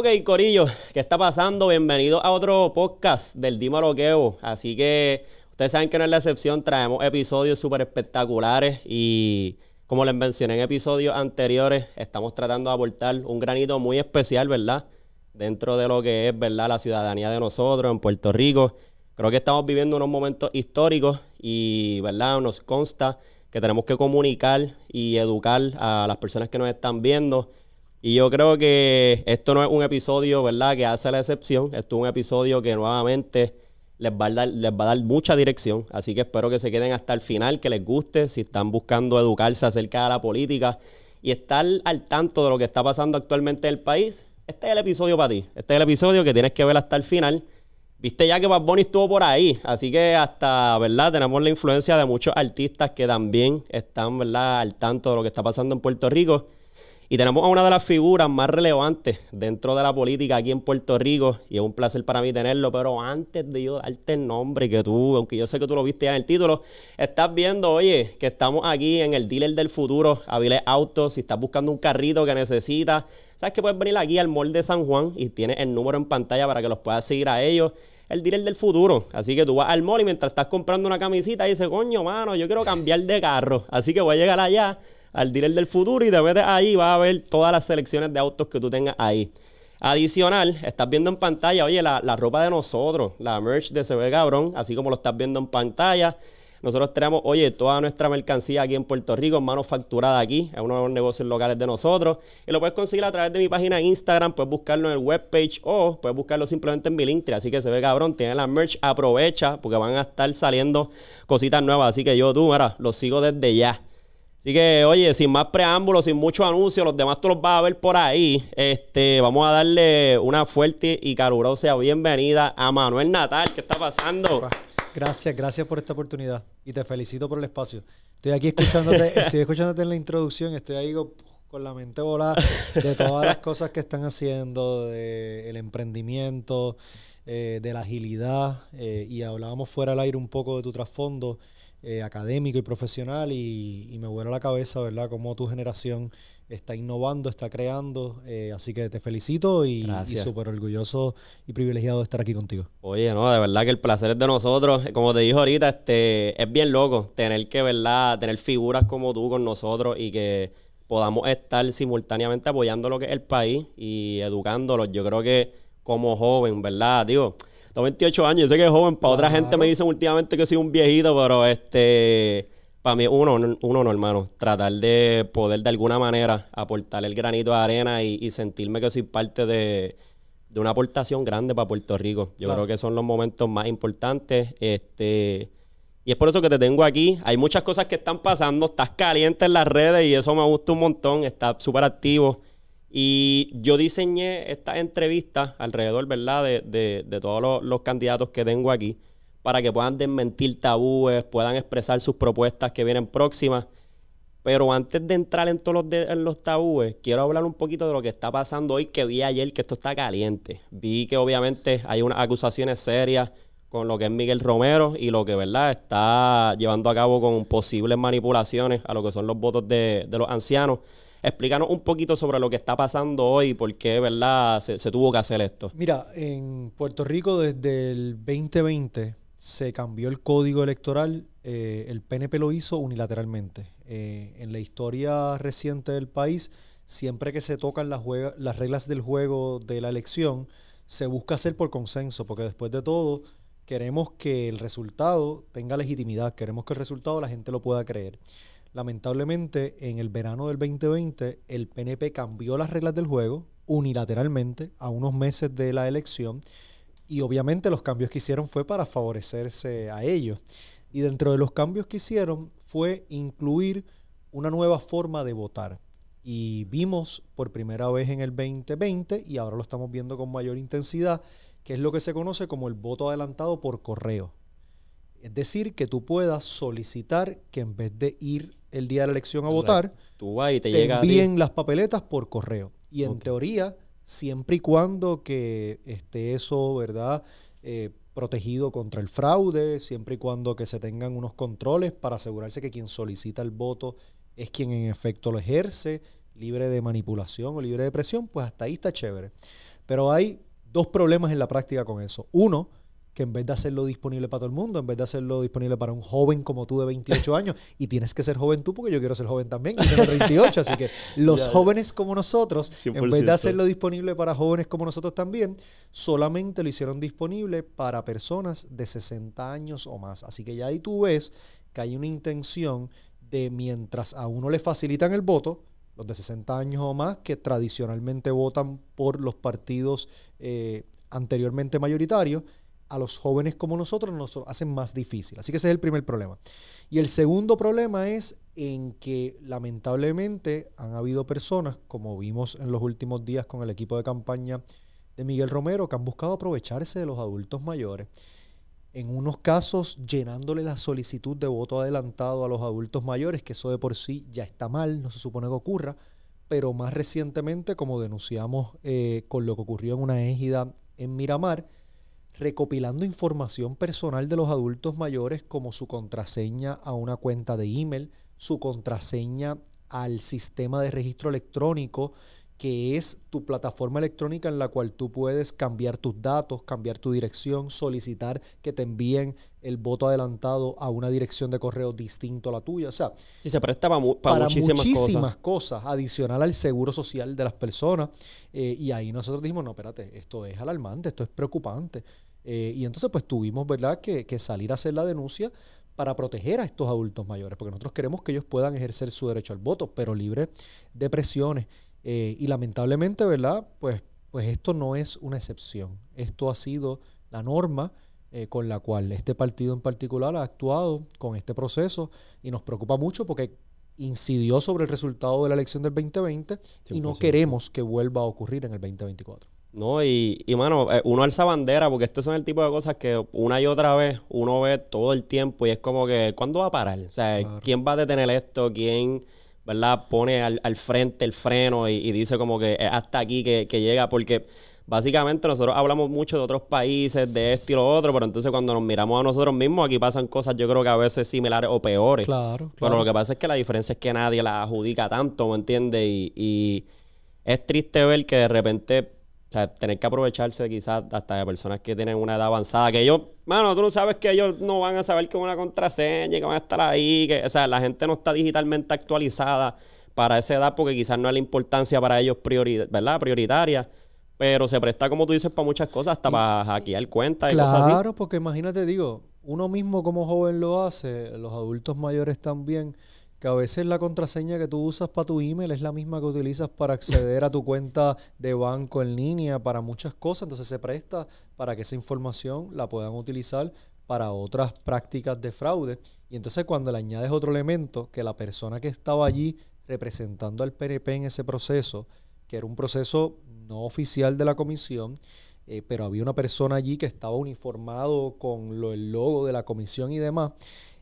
Ok, Corillo, ¿qué está pasando? Bienvenido a otro podcast del Dima Loqueo. Así que ustedes saben que no es la excepción, traemos episodios súper espectaculares y como les mencioné en episodios anteriores, estamos tratando de aportar un granito muy especial, ¿verdad? Dentro de lo que es, ¿verdad? La ciudadanía de nosotros en Puerto Rico. Creo que estamos viviendo unos momentos históricos y, ¿verdad? Nos consta que tenemos que comunicar y educar a las personas que nos están viendo y yo creo que esto no es un episodio, ¿verdad?, que hace la excepción. Esto es un episodio que nuevamente les va, a dar, les va a dar mucha dirección. Así que espero que se queden hasta el final, que les guste. Si están buscando educarse acerca de la política y estar al tanto de lo que está pasando actualmente en el país, este es el episodio para ti. Este es el episodio que tienes que ver hasta el final. Viste ya que Bad Bunny estuvo por ahí, así que hasta, ¿verdad? Tenemos la influencia de muchos artistas que también están, al tanto de lo que está pasando en Puerto Rico. Y tenemos a una de las figuras más relevantes dentro de la política aquí en Puerto Rico, y es un placer para mí tenerlo, pero antes de yo darte el nombre que tú, aunque yo sé que tú lo viste ya en el título, estás viendo, oye, que estamos aquí en el dealer del futuro, Avilés Autos, si estás buscando un carrito que necesitas, sabes que puedes venir aquí al Mall de San Juan y tienes el número en pantalla para que los puedas seguir a ellos el dealer del futuro. Así que tú vas al mall y mientras estás comprando una camisita, dices, coño, mano, yo quiero cambiar de carro. Así que voy a llegar allá al dealer del futuro y de de ahí va a ver todas las selecciones de autos que tú tengas ahí. Adicional, estás viendo en pantalla, oye, la, ropa de nosotros, la merch de CB Cabrón, así como lo estás viendo en pantalla. Nosotros tenemos, oye, toda nuestra mercancía aquí en Puerto Rico, manufacturada aquí, es uno de los negocios locales de nosotros. Y lo puedes conseguir a través de mi página Instagram, puedes buscarlo en el webpage o puedes buscarlo simplemente en mi link Así que se ve cabrón, tiene la merch, aprovecha porque van a estar saliendo cositas nuevas. Así que yo, tú, ahora, lo sigo desde ya. Así que, oye, sin más preámbulos, sin mucho anuncio, los demás tú los vas a ver por ahí. Este, vamos a darle una fuerte y calurosa bienvenida a Manuel Natal. ¿Qué está pasando? Gracias, gracias por esta oportunidad y te felicito por el espacio. Estoy aquí escuchándote, estoy escuchándote en la introducción, estoy ahí con la mente volada de todas las cosas que están haciendo, del el emprendimiento, eh, de la agilidad, eh, y hablábamos fuera al aire un poco de tu trasfondo. Eh, académico y profesional y, me vuela la cabeza, ¿verdad? Cómo tu generación está innovando, está creando. Eh, así que te felicito y, súper orgulloso y privilegiado de estar aquí contigo. Oye, no, de verdad que el placer es de nosotros. Como te dije ahorita, este, es bien loco tener que, ¿verdad? Tener figuras como tú con nosotros y que podamos estar simultáneamente apoyando lo que es el país y educándolos. Yo creo que como joven, ¿verdad? Digo, 28 años, sé que es joven. Para otra gente me dicen últimamente que soy un viejito, pero este. Para mí, uno, uno no, hermano. Tratar de poder de alguna manera aportar el granito de arena y, sentirme que soy parte de, una aportación grande para Puerto Rico. Yo creo que son los momentos más importantes. Este, y es por eso que te tengo aquí. Hay muchas cosas que están pasando. Estás caliente en las redes y eso me gusta un montón. Estás súper activo. Y yo diseñé esta entrevista alrededor, ¿verdad?, de, todos los, candidatos que tengo aquí, para que puedan desmentir tabúes, puedan expresar sus propuestas que vienen próximas. Pero antes de entrar en todos los, los tabúes, quiero hablar un poquito de lo que está pasando hoy, que vi ayer que esto está caliente. Vi que obviamente hay unas acusaciones serias con lo que es Miguel Romero y lo que, ¿verdad?, está llevando a cabo con posibles manipulaciones a lo que son los votos de los ancianos. Explícanos un poquito sobre lo que está pasando hoy y por qué, ¿verdad?, se, tuvo que hacer esto. Mira, en Puerto Rico desde el 2020 se cambió el código electoral, eh, el PNP lo hizo unilateralmente. Eh, en la historia reciente del país, siempre que se tocan las, las reglas del juego de la elección, se busca hacer por consenso, porque después de todo queremos que el resultado tenga legitimidad, queremos que el resultado la gente lo pueda creer. Lamentablemente, en el verano del 2020, el PNP cambió las reglas del juego unilateralmente a unos meses de la elección y obviamente los cambios que hicieron fue para favorecerse a ellos. Y dentro de los cambios que hicieron fue incluir una nueva forma de votar. Y vimos por primera vez en el 2020, y ahora lo estamos viendo con mayor intensidad, que es lo que se conoce como el voto adelantado por correo. Es decir, que tú puedas solicitar que en vez de ir el día de la elección a votar, tú te, llega envíen las papeletas por correo. Y en teoría, siempre y cuando que esté eso, ¿verdad? Eh, protegido contra el fraude, siempre y cuando que se tengan unos controles para asegurarse que quien solicita el voto es quien en efecto lo ejerce, libre de manipulación o libre de presión, pues hasta ahí está chévere. Pero hay dos problemas en la práctica con eso. Uno, que en vez de hacerlo disponible para todo el mundo, en vez de hacerlo disponible para un joven como tú de 28 años, y tienes que ser joven tú porque yo quiero ser joven también, yo tengo 28, así que los jóvenes como nosotros, en vez de hacerlo disponible para jóvenes como nosotros también, solamente lo hicieron disponible para personas de 60 años o más. Así que ya ahí tú ves que hay una intención de mientras a uno le facilitan el voto, los de 60 años o más que tradicionalmente votan por los partidos eh, anteriormente mayoritarios, a los jóvenes como nosotros nos hacen más difícil. Así que ese es el primer problema. Y el segundo problema es en que lamentablemente han habido personas, como vimos en los últimos días con el equipo de campaña de Miguel Romero, que han buscado aprovecharse de los adultos mayores. En unos casos llenándole la solicitud de voto adelantado a los adultos mayores, que eso de por sí ya está mal, no se supone que ocurra, pero más recientemente, como denunciamos eh, con lo que ocurrió en una égida en Miramar, recopilando información personal de los adultos mayores como su contraseña a una cuenta de email, su contraseña al sistema de registro electrónico, que es tu plataforma electrónica en la cual tú puedes cambiar tus datos, cambiar tu dirección, solicitar que te envíen el voto adelantado a una dirección de correo distinto a la tuya. O sea, sí, se presta para, muchísimas, cosas. adicional al seguro social de las personas. Eh, y ahí nosotros dijimos, no, espérate, esto es alarmante, esto es preocupante. Eh, y entonces pues tuvimos, ¿verdad?, que, salir a hacer la denuncia para proteger a estos adultos mayores, porque nosotros queremos que ellos puedan ejercer su derecho al voto, pero libre de presiones. Eh, y lamentablemente, ¿verdad? Pues, pues esto no es una excepción. Esto ha sido la norma eh, con la cual este partido en particular ha actuado con este proceso y nos preocupa mucho porque incidió sobre el resultado de la elección del 2020 y no queremos que vuelva a ocurrir en el 2024. No, y, y eh, uno alza bandera porque estos son el tipo de cosas que una y otra vez uno ve todo el tiempo y es como que, ¿cuándo va a parar? O sea, ¿quién va a detener esto? ¿Quién, verdad, pone al, al frente el freno y, dice como que eh, hasta aquí que, llega? Porque básicamente nosotros hablamos mucho de otros países, de esto y lo otro, pero entonces cuando nos miramos a nosotros mismos, aquí pasan cosas yo creo que a veces similares o peores. Claro, claro. Pero lo que pasa es que la diferencia es que nadie la adjudica tanto, ¿me entiendes? Y, y es triste ver que de repente o sea, tener que aprovecharse quizás hasta de personas que tienen una edad avanzada, que ellos, mano, tú no sabes que ellos no van a saber que es una contraseña, que van a estar ahí, que, o sea, la gente no está digitalmente actualizada para esa edad porque quizás no es la importancia para ellos ¿verdad? prioritaria, pero se presta, como tú dices, para muchas cosas, hasta para hackear cuentas y cosas así. Claro, porque imagínate, digo, uno mismo como joven lo hace, los adultos mayores también que a veces la contraseña que tú usas para tu email es la misma que utilizas para acceder a tu cuenta de banco en línea, para muchas cosas. Entonces se presta para que esa información la puedan utilizar para otras prácticas de fraude. Y entonces cuando le añades otro elemento, que la persona que estaba allí representando al PNP en ese proceso, que era un proceso no oficial de la comisión, eh, pero había una persona allí que estaba uniformado con lo, el logo de la comisión y demás,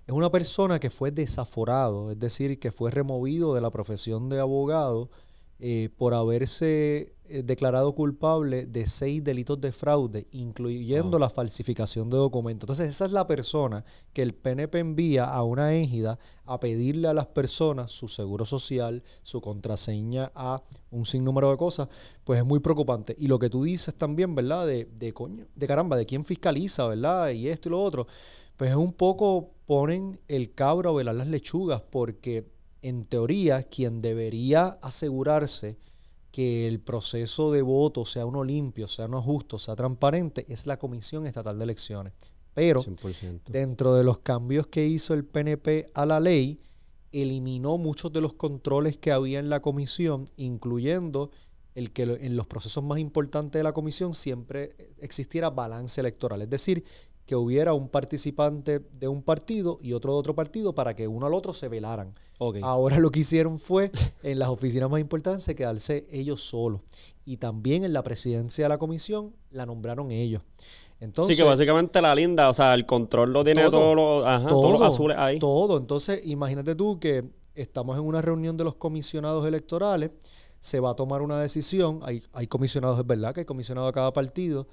es una persona que fue desaforado, es decir, que fue removido de la profesión de abogado eh, por haberse eh, declarado culpable de seis delitos de fraude, incluyendo la falsificación de documentos. Entonces, esa es la persona que el PNP envía a una égida a pedirle a las personas su seguro social, su contraseña a un sinnúmero de cosas, pues es muy preocupante. Y lo que tú dices también, ¿verdad? De, de coño, de caramba, de quién fiscaliza, ¿verdad? Y esto y lo otro, pues es un poco ponen el cabro a velar las lechugas porque en teoría quien debería asegurarse que el proceso de voto sea uno limpio, sea uno justo, sea transparente, es la Comisión Estatal de Elecciones. Pero dentro de los cambios que hizo el PNP a la ley, eliminó muchos de los controles que había en la comisión, incluyendo el que en los procesos más importantes de la comisión siempre existiera balance electoral, es decir, que hubiera un participante de un partido y otro de otro partido para que uno al otro se velaran. Ahora lo que hicieron fue en las oficinas más importantes quedarse ellos solos. Y también en la presidencia de la comisión la nombraron ellos. Entonces, sí, que básicamente la linda, o sea, el control lo tiene todo, todos, todo, todos azules ahí. Todo. Entonces, imagínate tú que estamos en una reunión de los comisionados electorales, se va a tomar una decisión. Hay, hay comisionados, es verdad que hay comisionados de cada partido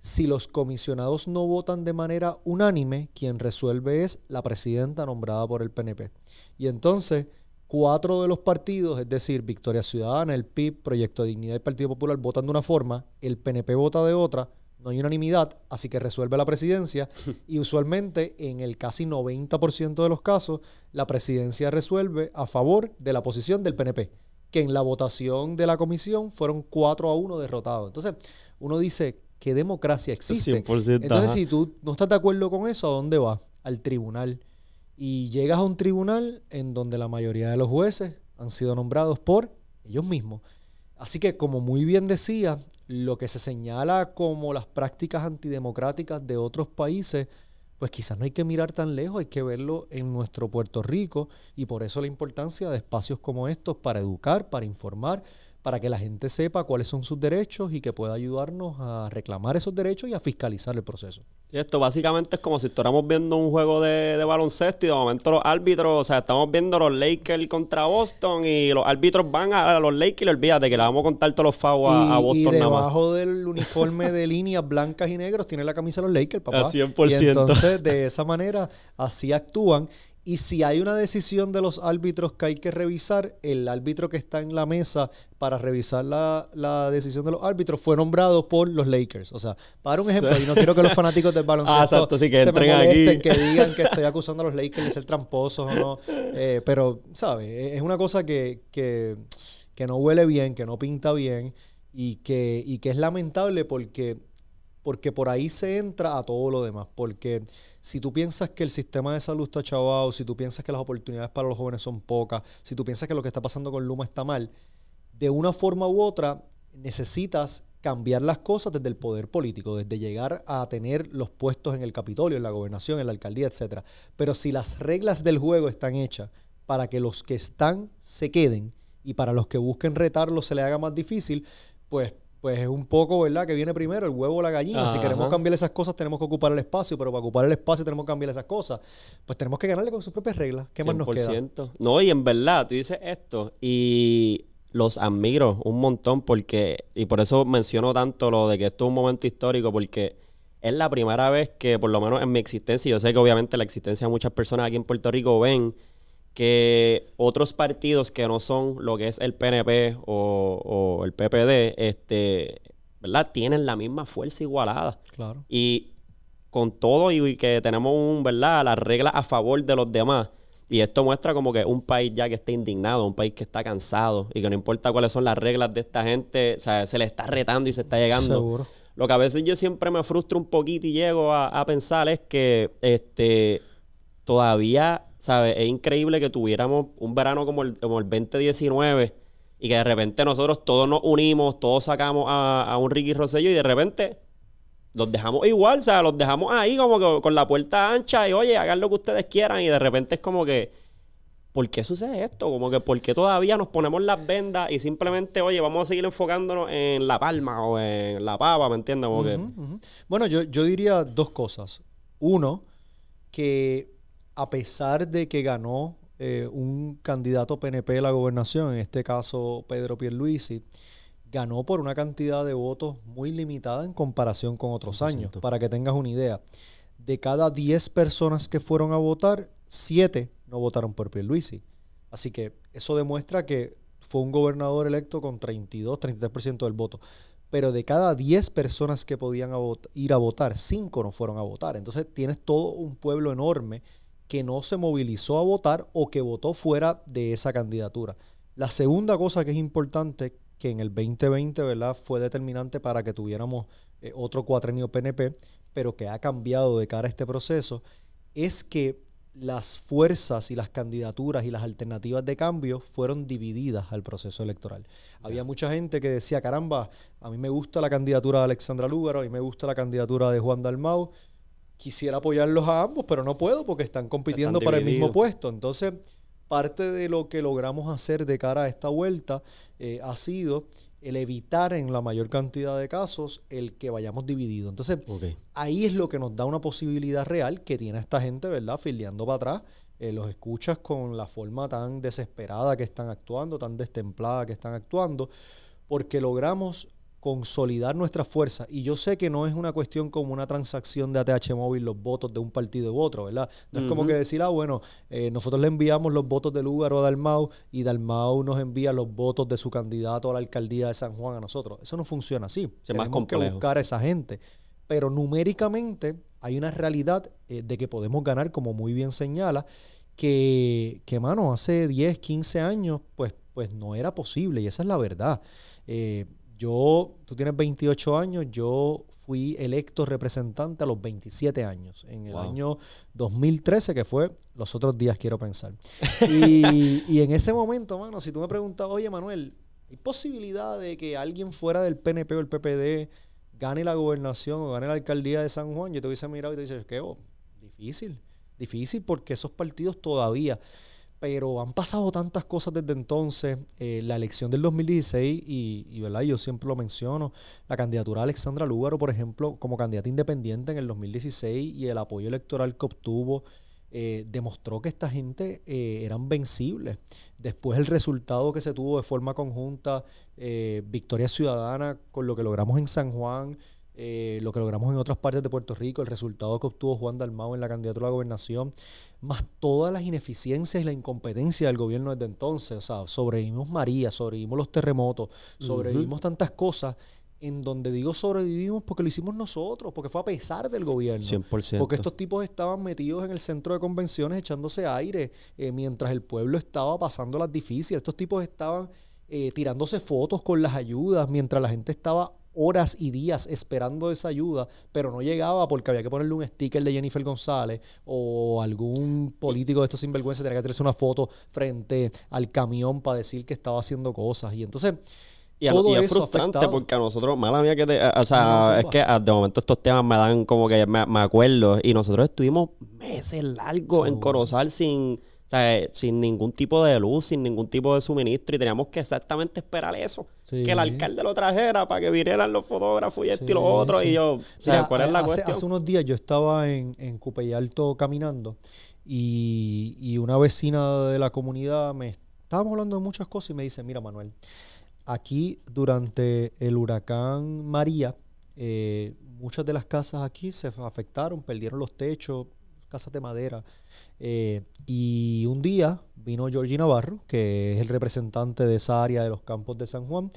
si los comisionados no votan de manera unánime, quien resuelve es la presidenta nombrada por el PNP. Y entonces, cuatro de los partidos, es decir, Victoria Ciudadana, el PIB, Proyecto de Dignidad y Partido Popular, votan de una forma, el PNP vota de otra, no hay unanimidad, así que resuelve la presidencia y usualmente en el casi 90% de los casos la presidencia resuelve a favor de la posición del PNP, que en la votación de la comisión fueron 4 a 1 derrotados. Entonces, uno dice, qué democracia existe. Entonces, si tú no estás de acuerdo con eso, ¿a dónde vas? Al tribunal. Y llegas a un tribunal en donde la mayoría de los jueces han sido nombrados por ellos mismos. Así que, como muy bien decía, lo que se señala como las prácticas antidemocráticas de otros países, pues quizás no hay que mirar tan lejos, hay que verlo en nuestro Puerto Rico y por eso la importancia de espacios como estos para educar, para informar, para que la gente sepa cuáles son sus derechos y que pueda ayudarnos a reclamar esos derechos y a fiscalizar el proceso. esto básicamente es como si estuviéramos viendo un juego de, baloncesto y de momento los árbitros, o sea, estamos viendo los Lakers contra Boston y los árbitros van a, los Lakers y olvídate que le vamos a contar todos los fagos a, Boston. Y debajo del uniforme de líneas blancas y negros tiene la camisa de los Lakers, papá. A 100%. entonces, de esa manera, así actúan y si hay una decisión de los árbitros que hay que revisar, el árbitro que está en la mesa para revisar la, decisión de los árbitros fue nombrado por los Lakers. O sea, para un ejemplo, y no quiero que los fanáticos del ah, baloncesto exacto, sí que se que digan que estoy acusando a los Lakers de ser tramposos o no. Eh, pero, ¿sabes? E, es una cosa que, que, no huele bien, que no pinta bien y que, y que es lamentable porque porque por ahí se entra a todo lo demás. Porque si tú piensas que el sistema de salud está chavado, si tú piensas que las oportunidades para los jóvenes son pocas, si tú piensas que lo que está pasando con Luma está mal, de una forma u otra necesitas cambiar las cosas desde el poder político, desde llegar a tener los puestos en el Capitolio, en la gobernación, en la alcaldía, etcétera. Pero si las reglas del juego están hechas para que los que están se queden y para los que busquen retarlo se les haga más difícil, pues pues es un poco, ¿verdad? Que viene primero el huevo o la gallina. Si queremos cambiar esas cosas, tenemos que ocupar el espacio, pero para ocupar el espacio tenemos que cambiar esas cosas. Pues tenemos que ganarle con sus propias reglas. ¿Qué más nos queda? No, y en verdad, tú dices esto y los admiro un montón porque, y por eso menciono tanto lo de que esto es un momento histórico, porque es la primera vez que, por lo menos en mi existencia, yo sé que obviamente la existencia de muchas personas aquí en Puerto Rico ven que otros partidos que no son lo que es el PNP o, el PPD, este, ¿verdad? Tienen la misma fuerza igualada. Claro. Y con todo y, que tenemos un, ¿verdad? Las reglas a favor de los demás. Y esto muestra como que un país ya que está indignado, un país que está cansado y que no importa cuáles son las reglas de esta gente, o sea, se le está retando y se está llegando. Seguro. Lo que a veces yo siempre me frustro un poquito y llego a, a pensar es que este, todavía, ¿sabes? Es increíble que tuviéramos un verano como el, como el 2019 y que de repente nosotros todos nos unimos, todos sacamos a, un Ricky Rosello y de repente los dejamos igual, o sea, los dejamos ahí como que con la puerta ancha y oye, hagan lo que ustedes quieran y de repente es como que, ¿por qué sucede esto? Como que, ¿por qué todavía nos ponemos las vendas y simplemente, oye, vamos a seguir enfocándonos en la palma o en la pava, ¿me entiendes? Bueno, yo, yo diría dos cosas. Uno, que a pesar de que ganó eh, un candidato PNP de la gobernación, en este caso Pedro Pierluisi, ganó por una cantidad de votos muy limitada en comparación con otros años. Para que tengas una idea, de cada 10 personas que fueron a votar, 7 no votaron por Pierluisi. Así que eso demuestra que fue un gobernador electo con 32, 33% del voto. Pero de cada 10 personas que podían ir a votar, 5 no fueron a votar. Entonces tienes todo un pueblo enorme que no se movilizó a votar o que votó fuera de esa candidatura. La segunda cosa que es importante, que en el 2020 ¿verdad? fue determinante para que tuviéramos eh, otro cuatrenio PNP, pero que ha cambiado de cara a este proceso, es que las fuerzas y las candidaturas y las alternativas de cambio fueron divididas al proceso electoral. Había mucha gente que decía, caramba, a mí me gusta la candidatura de Alexandra Lúgaro, a mí me gusta la candidatura de Juan Dalmau, quisiera apoyarlos a ambos, pero no puedo porque están compitiendo para el mismo puesto. Entonces, parte de lo que logramos hacer de cara a esta vuelta eh, ha sido el evitar en la mayor cantidad de casos el que vayamos dividido. Entonces, ahí es lo que nos da una posibilidad real que tiene esta gente, ¿verdad? Filiando para atrás. Eh, los escuchas con la forma tan desesperada que están actuando, tan destemplada que están actuando, porque logramos consolidar nuestra fuerza Y yo sé que no es una cuestión como una transacción de ATH móvil, los votos de un partido u otro, ¿verdad? No es como que decir, ah, bueno, eh, nosotros le enviamos los votos de Lugar o a Dalmau y Dalmau nos envía los votos de su candidato a la alcaldía de San Juan a nosotros. Eso no funciona así. Es Tenemos que buscar a esa gente. Pero numéricamente hay una realidad eh, de que podemos ganar, como muy bien señala, que, que, mano, hace 10, 15 años, pues, pues no era posible. Y esa es la verdad. Eh, yo, tú tienes 28 años, yo fui electo representante a los 27 años, en el año 2013, que fue los otros días, quiero pensar. y, en ese momento, mano, si tú me preguntas, oye, Manuel, ¿hay posibilidad de que alguien fuera del PNP o el PPD gane la gobernación o gane la alcaldía de San Juan? Yo te hubiese mirado y te dices, ¿qué? Oh, difícil, difícil, porque esos partidos todavía pero han pasado tantas cosas desde entonces. Eh, la elección del 2016, y, ¿verdad? yo siempre lo menciono, la candidatura de Alexandra Lúgaro, por ejemplo, como candidata independiente en el 2016 y el apoyo electoral que obtuvo, eh, demostró que esta gente eh, eran vencibles. Después el resultado que se tuvo de forma conjunta, Victoria Ciudadana, con lo que logramos en San Juan, lo que logramos en otras partes de Puerto Rico, el resultado que obtuvo Juan Dalmau en la candidatura a la gobernación, más todas las ineficiencias y la incompetencia del gobierno desde entonces. O sea, sobrevivimos María, sobrevivimos los terremotos, sobrevivimos tantas cosas en donde digo sobrevivimos porque lo hicimos nosotros, porque fue a pesar del gobierno. Porque estos tipos estaban metidos en el centro de convenciones echándose aire eh, mientras el pueblo estaba pasando las difíciles. Estos tipos estaban eh, tirándose fotos con las ayudas mientras la gente estaba horas y días esperando esa ayuda, pero no llegaba porque había que ponerle un sticker de Jennifer González o algún político de estos sinvergüenzas tenía que hacerse una foto frente al camión para decir que estaba haciendo cosas. Y entonces... Y, es frustrante porque a nosotros, mala mía que te, o sea, es que ah, de momento estos temas me dan como que me, acuerdo y nosotros estuvimos meses largos en Corozal sin eh, sin ningún tipo de luz, sin ningún tipo de suministro, y teníamos que exactamente esperar eso. Que el alcalde lo trajera para que vinieran los fotógrafos y esto y lo otro. Y yo, eh, la hace, Hace unos días yo estaba en, en Alto caminando y, una vecina de la comunidad me estábamos hablando de muchas cosas y me dice: Mira, Manuel, aquí durante el huracán María, eh, muchas de las casas aquí se afectaron, perdieron los techos, casas de madera. Eh, y un día vino Georgie Navarro, que es el representante de esa área de los campos de San Juan,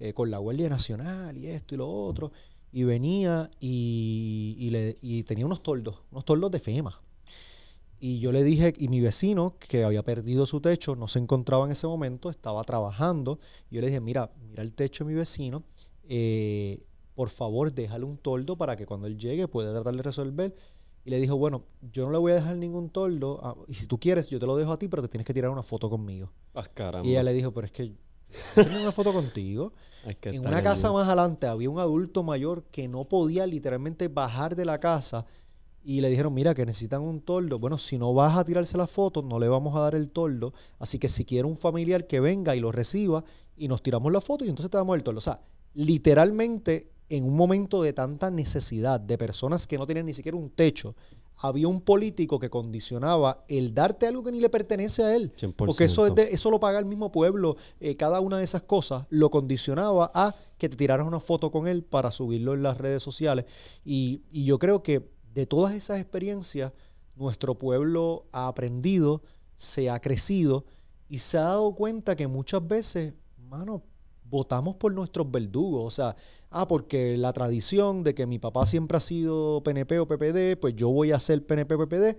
eh, con la Guardia Nacional y esto y lo otro, y venía y, tenía unos toldos, unos toldos de FEMA. Y yo le dije, y mi vecino, que había perdido su techo, no se encontraba en ese momento, estaba trabajando. Y yo le dije, mira, mira el techo de mi vecino, eh, por favor déjale un toldo para que cuando él llegue pueda tratar de resolver y le dijo, bueno, yo no le voy a dejar ningún toldo. Ah, y si tú quieres, yo te lo dejo a ti, pero te tienes que tirar una foto conmigo. Ah, y ella le dijo, pero es que una foto contigo. en una casa más adelante había un adulto mayor que no podía literalmente bajar de la casa y le dijeron, mira, que necesitan un toldo. Bueno, si no vas a tirarse la foto, no le vamos a dar el toldo. Así que si quiere un familiar que venga y lo reciba y nos tiramos la foto y entonces te damos el toldo. O sea, literalmente en un momento de tanta necesidad de personas que no tienen ni siquiera un techo, había un político que condicionaba el darte algo que ni le pertenece a él. Porque eso, eso lo paga el mismo pueblo. Eh, cada una de esas cosas lo condicionaba a que te tiraras una foto con él para subirlo en las redes sociales. Y, y yo creo que de todas esas experiencias, nuestro pueblo ha aprendido, se ha crecido y se ha dado cuenta que muchas veces, mano, votamos por nuestros verdugos. O sea, ah, porque la tradición de que mi papá siempre ha sido PNP o PPD, pues yo voy a ser PNP o PPD.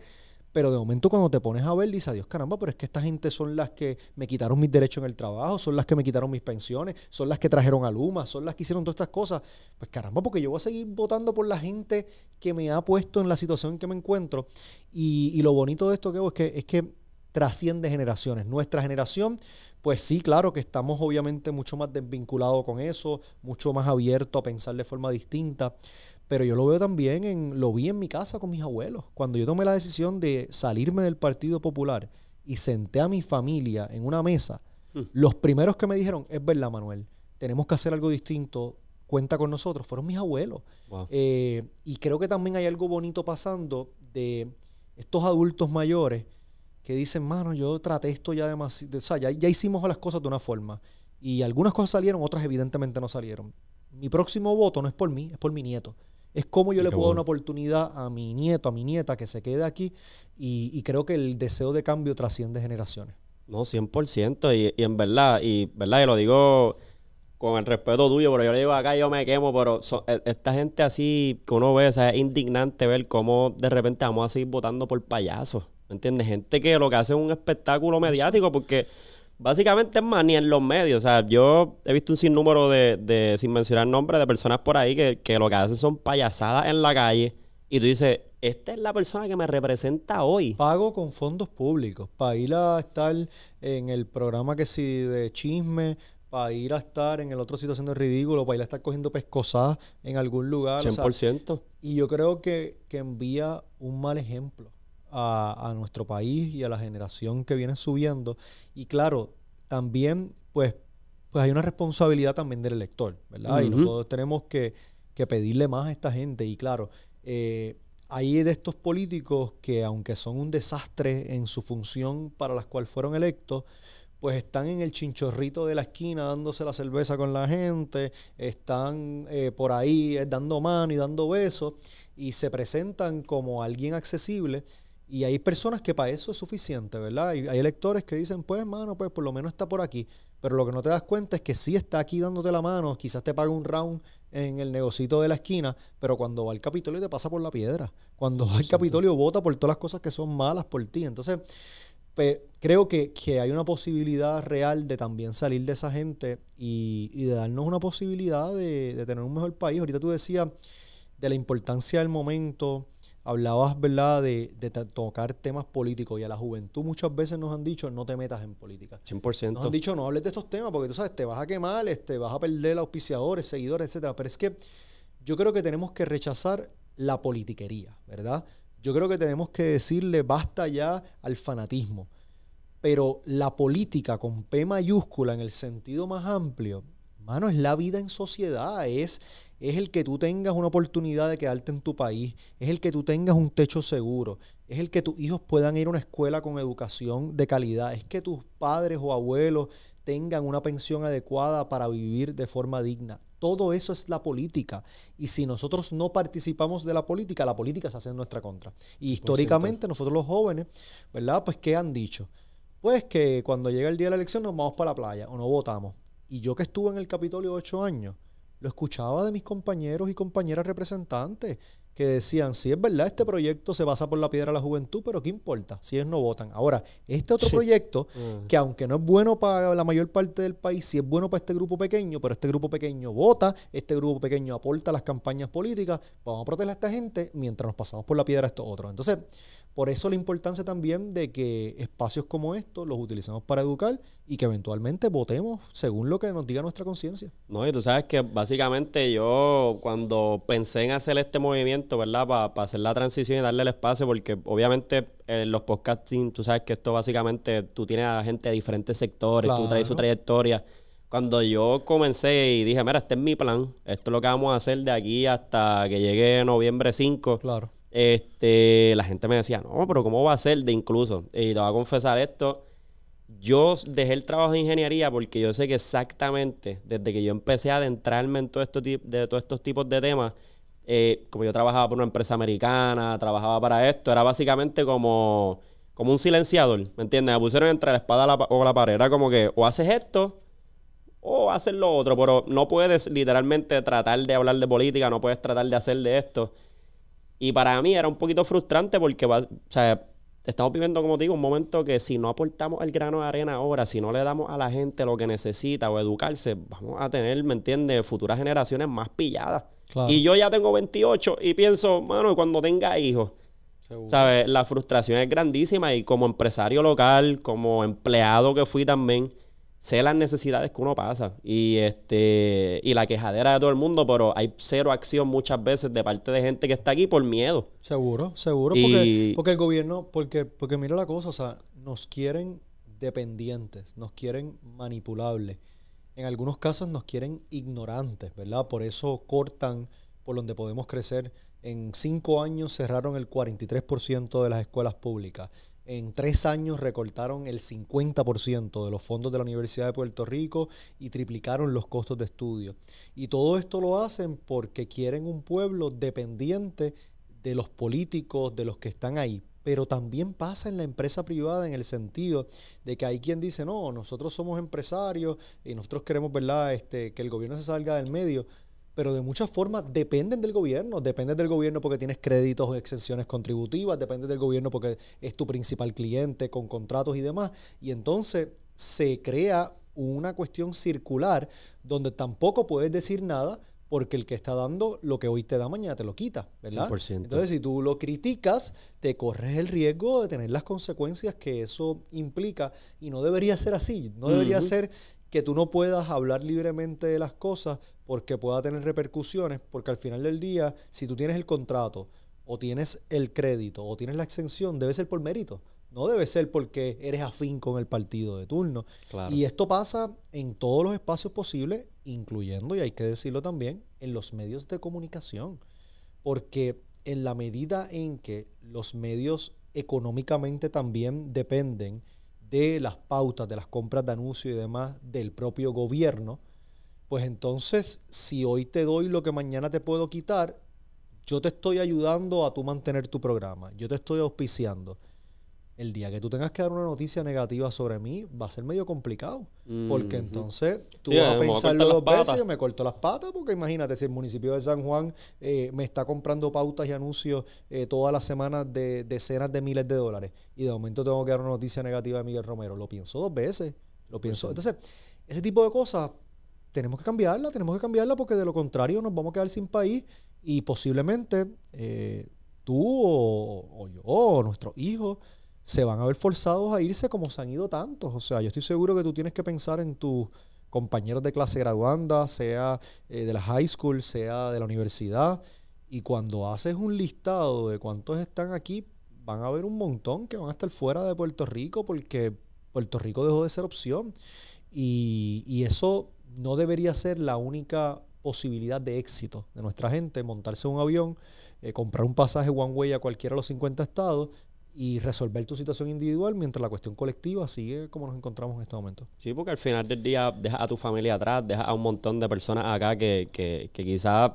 Pero de momento cuando te pones a ver, dices, Dios caramba, pero es que esta gente son las que me quitaron mis derechos en el trabajo, son las que me quitaron mis pensiones, son las que trajeron a Luma, son las que hicieron todas estas cosas. Pues caramba, porque yo voy a seguir votando por la gente que me ha puesto en la situación en que me encuentro. Y, lo bonito de esto que, es que trasciende generaciones. Nuestra generación, pues sí, claro que estamos obviamente mucho más desvinculados con eso, mucho más abiertos a pensar de forma distinta, pero yo lo veo también, en, lo vi en mi casa con mis abuelos. Cuando yo tomé la decisión de salirme del Partido Popular y senté a mi familia en una mesa, hmm. los primeros que me dijeron, es verdad, Manuel, tenemos que hacer algo distinto, cuenta con nosotros, fueron mis abuelos. Eh, y creo que también hay algo bonito pasando de estos adultos mayores que dicen, mano, yo traté esto ya demasiado, o sea, ya, hicimos las cosas de una forma. Y algunas cosas salieron, otras evidentemente no salieron. Mi próximo voto no es por mí, es por mi nieto. Es como yo le puedo dar una oportunidad a mi nieto, a mi nieta, que se quede aquí. Y, creo que el deseo de cambio trasciende generaciones. No, 100%. Y, y en verdad, y, verdad, y lo digo con el respeto tuyo, pero yo le digo acá, yo me quemo, pero e, esta gente así que uno ve, o sea, es indignante ver cómo de repente vamos a seguir votando por payasos, ¿me entiendes? Gente que lo que hace es un espectáculo pues mediático, porque básicamente es más, ni en los medios, o sea, yo he visto un sinnúmero de, de sin mencionar nombres, de personas por ahí que, que lo que hacen son payasadas en la calle, y tú dices, esta es la persona que me representa hoy. Pago con fondos públicos para ir a estar en el programa que si de chisme, para ir a estar en el otro situación de ridículo, para ir a estar cogiendo pescosadas en algún lugar. 100%. y yo creo que, envía un mal ejemplo a, nuestro país y a la generación que viene subiendo. Y claro, también, pues, pues hay una responsabilidad también del elector, ¿verdad? Y nosotros tenemos que, pedirle más a esta gente. Y claro, eh, hay de estos políticos que, aunque son un desastre en su función para la cual fueron electos, pues están en el chinchorrito de la esquina dándose la cerveza con la gente, están eh, por ahí eh, dando mano y dando besos y se presentan como alguien accesible. Y hay personas que para eso es suficiente, ¿verdad? Y hay lectores que dicen, pues, mano, pues por lo menos está por aquí. Pero lo que no te das cuenta es que sí está aquí dándote la mano, quizás te paga un round en el negocito de la esquina, pero cuando va al Capitolio te pasa por la piedra. Cuando va al Capitolio vota por todas las cosas que son malas por ti. Entonces, creo que, hay una posibilidad real de también salir de esa gente y, de darnos una posibilidad de, tener un mejor país. Ahorita tú decías de la importancia del momento, hablabas, ¿verdad?, de, tocar temas políticos y a la juventud muchas veces nos han dicho no te metas en política. 100%. Nos han dicho no hables de estos temas porque tú sabes, te vas a quemar, este, vas a perder auspiciadores, seguidores, etcétera. Pero es que yo creo que tenemos que rechazar la politiquería, ¿verdad? Yo creo que tenemos que decirle basta ya al fanatismo. Pero la política con P mayúscula en el sentido más amplio, mano, es la vida en sociedad, es, es el que tú tengas una oportunidad de quedarte en tu país, es el que tú tengas un techo seguro, es el que tus hijos puedan ir a una escuela con educación de calidad, es que tus padres o abuelos tengan una pensión adecuada para vivir de forma digna. Todo eso es la política. Y si nosotros no participamos de la política, la política se hace en nuestra contra. Y históricamente nosotros los jóvenes, ¿verdad? Pues ¿qué han dicho? Pues que cuando llega el día de la elección nos vamos para la playa o no votamos. Y yo que estuve en el Capitolio ocho años, lo escuchaba de mis compañeros y compañeras representantes que decían, si es verdad, este proyecto se basa por la piedra de la juventud, pero ¿qué importa si ellos no votan? Ahora, este otro proyecto, mm. que aunque no es bueno para la mayor parte del país, sí es bueno para este grupo pequeño, pero este grupo pequeño vota, este grupo pequeño aporta las campañas políticas, vamos a proteger a esta gente mientras nos pasamos por la piedra a estos otros. Entonces, por eso la importancia también de que espacios como estos los utilicemos para educar y que eventualmente votemos según lo que nos diga nuestra conciencia. No, y tú sabes que básicamente yo cuando pensé en hacer este movimiento, para hacer la transición y darle el espacio, porque obviamente en eh, los podcasting, tú sabes que esto básicamente, tú tienes a gente de diferentes sectores, tú traes su trayectoria. Cuando yo comencé y dije, mira, este es mi plan, esto es lo que vamos a hacer de aquí hasta que llegue noviembre 5. Claro. Este, la gente me decía, no, pero ¿cómo va a ser de incluso? Y te voy a confesar esto. Yo dejé el trabajo de ingeniería porque yo sé que exactamente desde que yo empecé a adentrarme en todo esto, de todos estos tipos de temas, eh, como yo trabajaba por una empresa americana, trabajaba para esto, era básicamente como, un silenciador, ¿me entiendes? Me pusieron entre la espada o la pared, era como que o haces esto o haces lo otro, pero no puedes literalmente tratar de hablar de política, no puedes tratar de hacer de esto. Y para mí era un poquito frustrante porque, o sea, estamos viviendo, como digo, un momento que si no aportamos el grano de arena ahora, si no le damos a la gente lo que necesita o educarse, vamos a tener, ¿me entiendes?, futuras generaciones más pilladas. Y yo ya tengo 28 y pienso, bueno, cuando tenga hijos, ¿sabes? La frustración es grandísima y como empresario local, como empleado que fui también, sé las necesidades que uno pasa y este y la quejadera de todo el mundo, pero hay cero acción muchas veces de parte de gente que está aquí por miedo. Seguro, seguro, porque, porque el gobierno, porque, porque mira la cosa, o sea, nos quieren dependientes, nos quieren manipulables en algunos casos nos quieren ignorantes, ¿verdad? Por eso cortan por donde podemos crecer. En cinco años cerraron el 43% de las escuelas públicas. En tres años recortaron el 50% de los fondos de la Universidad de Puerto Rico y triplicaron los costos de estudio. Y todo esto lo hacen porque quieren un pueblo dependiente de los políticos, de los que están ahí, pero también pasa en la empresa privada en el sentido de que hay quien dice, no, nosotros somos empresarios y nosotros queremos ¿verdad? Este, que el gobierno se salga del medio, pero de muchas formas dependen del gobierno, dependen del gobierno porque tienes créditos o exenciones contributivas, dependen del gobierno porque es tu principal cliente con contratos y demás, y entonces se crea una cuestión circular donde tampoco puedes decir nada porque el que está dando lo que hoy te da, mañana te lo quita, ¿verdad? 100%. Entonces, si tú lo criticas, te corres el riesgo de tener las consecuencias que eso implica y no debería ser así, no debería ser que tú no puedas hablar libremente de las cosas porque pueda tener repercusiones, porque al final del día, si tú tienes el contrato o tienes el crédito o tienes la exención, debe ser por mérito. No debe ser porque eres afín con el partido de turno. Y esto pasa en todos los espacios posibles, incluyendo, y hay que decirlo también, en los medios de comunicación. Porque en la medida en que los medios económicamente también dependen de las pautas, de las compras de anuncios y demás del propio gobierno, pues entonces si hoy te doy lo que mañana te puedo quitar, yo te estoy ayudando a tú mantener tu programa, yo te estoy auspiciando el día que tú tengas que dar una noticia negativa sobre mí va a ser medio complicado. Porque mm-hmm. entonces tú vas a pensarlo dos veces y me corto las patas. Porque imagínate, si el municipio de San Juan eh, me está comprando pautas y anuncios eh, todas las semanas de decenas de miles de dólares y de momento tengo que dar una noticia negativa de Miguel Romero, lo pienso dos veces. Lo pienso. Entonces, ese tipo de cosas tenemos que cambiarla, tenemos que cambiarla porque de lo contrario nos vamos a quedar sin país y posiblemente eh, tú o, o yo o nuestros hijos se van a ver forzados a irse como se han ido tantos. O sea, yo estoy seguro que tú tienes que pensar en tus compañeros de clase graduanda, sea eh, de la high school, sea de la universidad. Y cuando haces un listado de cuántos están aquí, van a haber un montón que van a estar fuera de Puerto Rico porque Puerto Rico dejó de ser opción. Y, eso no debería ser la única posibilidad de éxito de nuestra gente, montarse un avión, eh, comprar un pasaje one way a cualquiera de los 50 estados, y resolver tu situación individual mientras la cuestión colectiva sigue como nos encontramos en este momento. Sí, porque al final del día dejas a tu familia atrás, dejas a un montón de personas acá que, que, quizás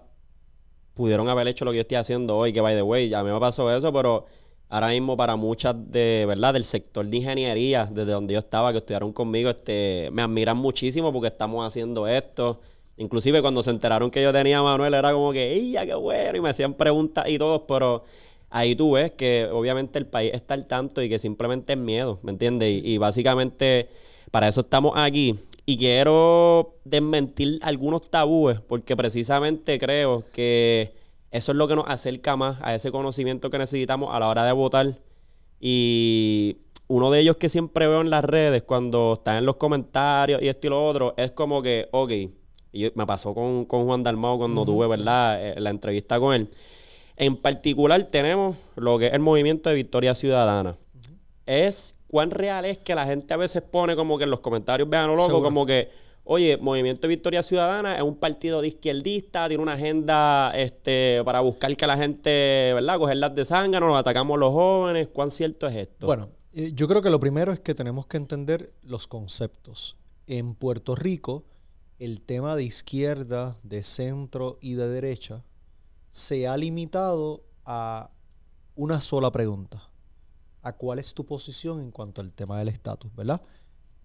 pudieron haber hecho lo que yo estoy haciendo hoy, que by the way, ya me pasó eso, pero ahora mismo para muchas de, ¿verdad? Del sector de ingeniería, desde donde yo estaba, que estudiaron conmigo, este, me admiran muchísimo porque estamos haciendo esto. Inclusive cuando se enteraron que yo tenía a Manuel, era como que, ¡Ey! qué bueno! Y me hacían preguntas y todo, pero ahí tú ves que obviamente el país está al tanto y que simplemente es miedo, ¿me entiendes? Y, básicamente para eso estamos aquí. Y quiero desmentir algunos tabúes, porque precisamente creo que eso es lo que nos acerca más a ese conocimiento que necesitamos a la hora de votar. Y uno de ellos que siempre veo en las redes, cuando están en los comentarios y esto y lo otro, es como que, ok, y me pasó con, Juan Dalmao cuando tuve, ¿verdad?, eh, la entrevista con él en particular tenemos lo que es el movimiento de Victoria Ciudadana. Es cuán real es que la gente a veces pone como que en los comentarios, vean loco, como que, oye, Movimiento de Victoria Ciudadana es un partido de izquierdista, tiene una agenda este, para buscar que la gente, ¿verdad?, cogerlas de sangre, nos atacamos los jóvenes. ¿Cuán cierto es esto? Bueno, eh, yo creo que lo primero es que tenemos que entender los conceptos. En Puerto Rico, el tema de izquierda, de centro y de derecha se ha limitado a una sola pregunta, a cuál es tu posición en cuanto al tema del estatus, ¿verdad?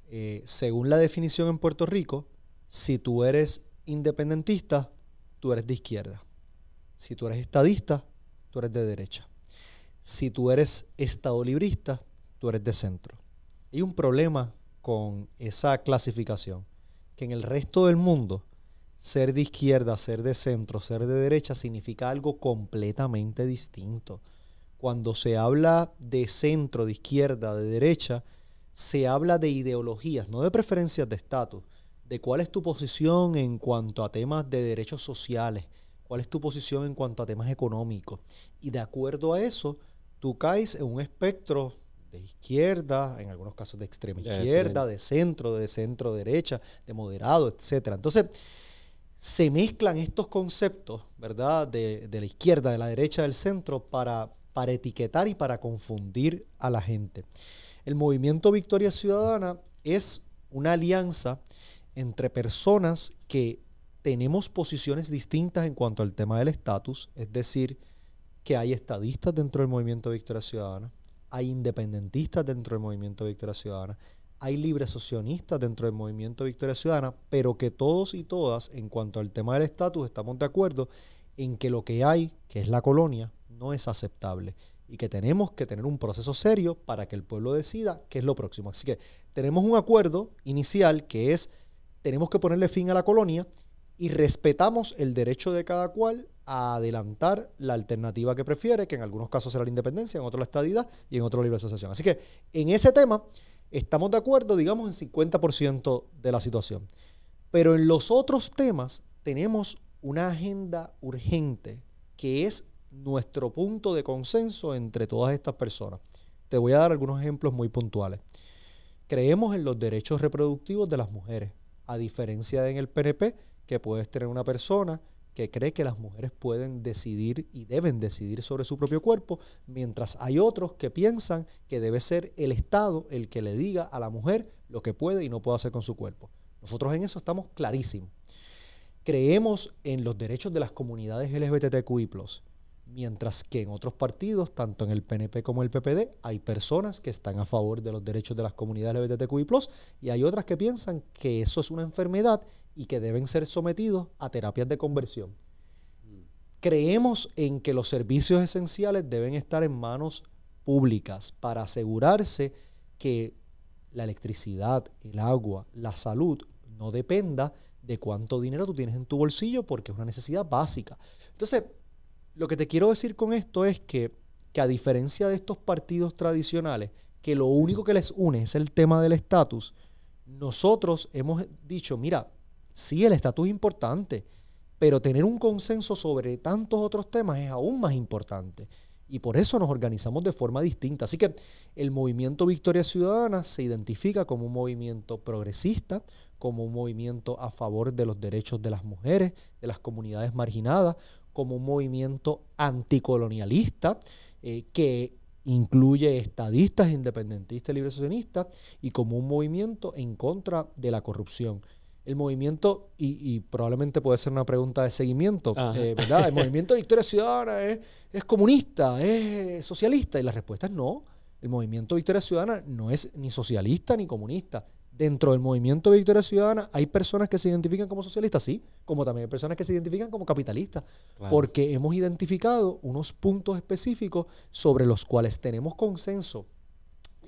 Eh, según la definición en Puerto Rico, si tú eres independentista, tú eres de izquierda. Si tú eres estadista, tú eres de derecha. Si tú eres estadolibrista, tú eres de centro. Hay un problema con esa clasificación, que en el resto del mundo ser de izquierda, ser de centro, ser de derecha significa algo completamente distinto. Cuando se habla de centro, de izquierda, de derecha, se habla de ideologías, no de preferencias de estatus, de cuál es tu posición en cuanto a temas de derechos sociales, cuál es tu posición en cuanto a temas económicos. Y de acuerdo a eso, tú caes en un espectro de izquierda, en algunos casos de extrema izquierda, de centro, de centro derecha, de moderado, etc. Entonces, se mezclan estos conceptos, ¿verdad? De, la izquierda, de la derecha, del centro, para, para etiquetar y para confundir a la gente. El movimiento Victoria Ciudadana es una alianza entre personas que tenemos posiciones distintas en cuanto al tema del estatus, es decir, que hay estadistas dentro del movimiento Victoria Ciudadana, hay independentistas dentro del movimiento Victoria Ciudadana, hay libres socionistas dentro del movimiento Victoria Ciudadana, pero que todos y todas, en cuanto al tema del estatus, estamos de acuerdo en que lo que hay, que es la colonia, no es aceptable y que tenemos que tener un proceso serio para que el pueblo decida qué es lo próximo. Así que tenemos un acuerdo inicial que es, tenemos que ponerle fin a la colonia y respetamos el derecho de cada cual a adelantar la alternativa que prefiere, que en algunos casos será la independencia, en otros la estadidad y en otros la libre asociación. Así que en ese tema estamos de acuerdo, digamos, en 50% de la situación. Pero en los otros temas tenemos una agenda urgente que es nuestro punto de consenso entre todas estas personas. Te voy a dar algunos ejemplos muy puntuales. Creemos en los derechos reproductivos de las mujeres, a diferencia de en el PNP, que puedes tener una persona que cree que las mujeres pueden decidir y deben decidir sobre su propio cuerpo, mientras hay otros que piensan que debe ser el Estado el que le diga a la mujer lo que puede y no puede hacer con su cuerpo. Nosotros en eso estamos clarísimos. Creemos en los derechos de las comunidades LGBTQI, mientras que en otros partidos, tanto en el PNP como el PPD, hay personas que están a favor de los derechos de las comunidades LGBTQI y hay otras que piensan que eso es una enfermedad y que deben ser sometidos a terapias de conversión. Creemos en que los servicios esenciales deben estar en manos públicas para asegurarse que la electricidad, el agua, la salud no dependa de cuánto dinero tú tienes en tu bolsillo porque es una necesidad básica. Entonces, lo que te quiero decir con esto es que, que a diferencia de estos partidos tradicionales, que lo único que les une es el tema del estatus, nosotros hemos dicho, mira, Sí, el estatus es importante, pero tener un consenso sobre tantos otros temas es aún más importante. Y por eso nos organizamos de forma distinta. Así que el movimiento Victoria Ciudadana se identifica como un movimiento progresista, como un movimiento a favor de los derechos de las mujeres, de las comunidades marginadas, como un movimiento anticolonialista eh, que incluye estadistas, independentistas, y liberacionistas, y como un movimiento en contra de la corrupción el movimiento, y, probablemente puede ser una pregunta de seguimiento, eh, ¿verdad? El movimiento de Victoria Ciudadana es, comunista, es socialista, y la respuesta es no. El movimiento Victoria Ciudadana no es ni socialista ni comunista. Dentro del movimiento Victoria Ciudadana hay personas que se identifican como socialistas, sí, como también hay personas que se identifican como capitalistas, porque hemos identificado unos puntos específicos sobre los cuales tenemos consenso.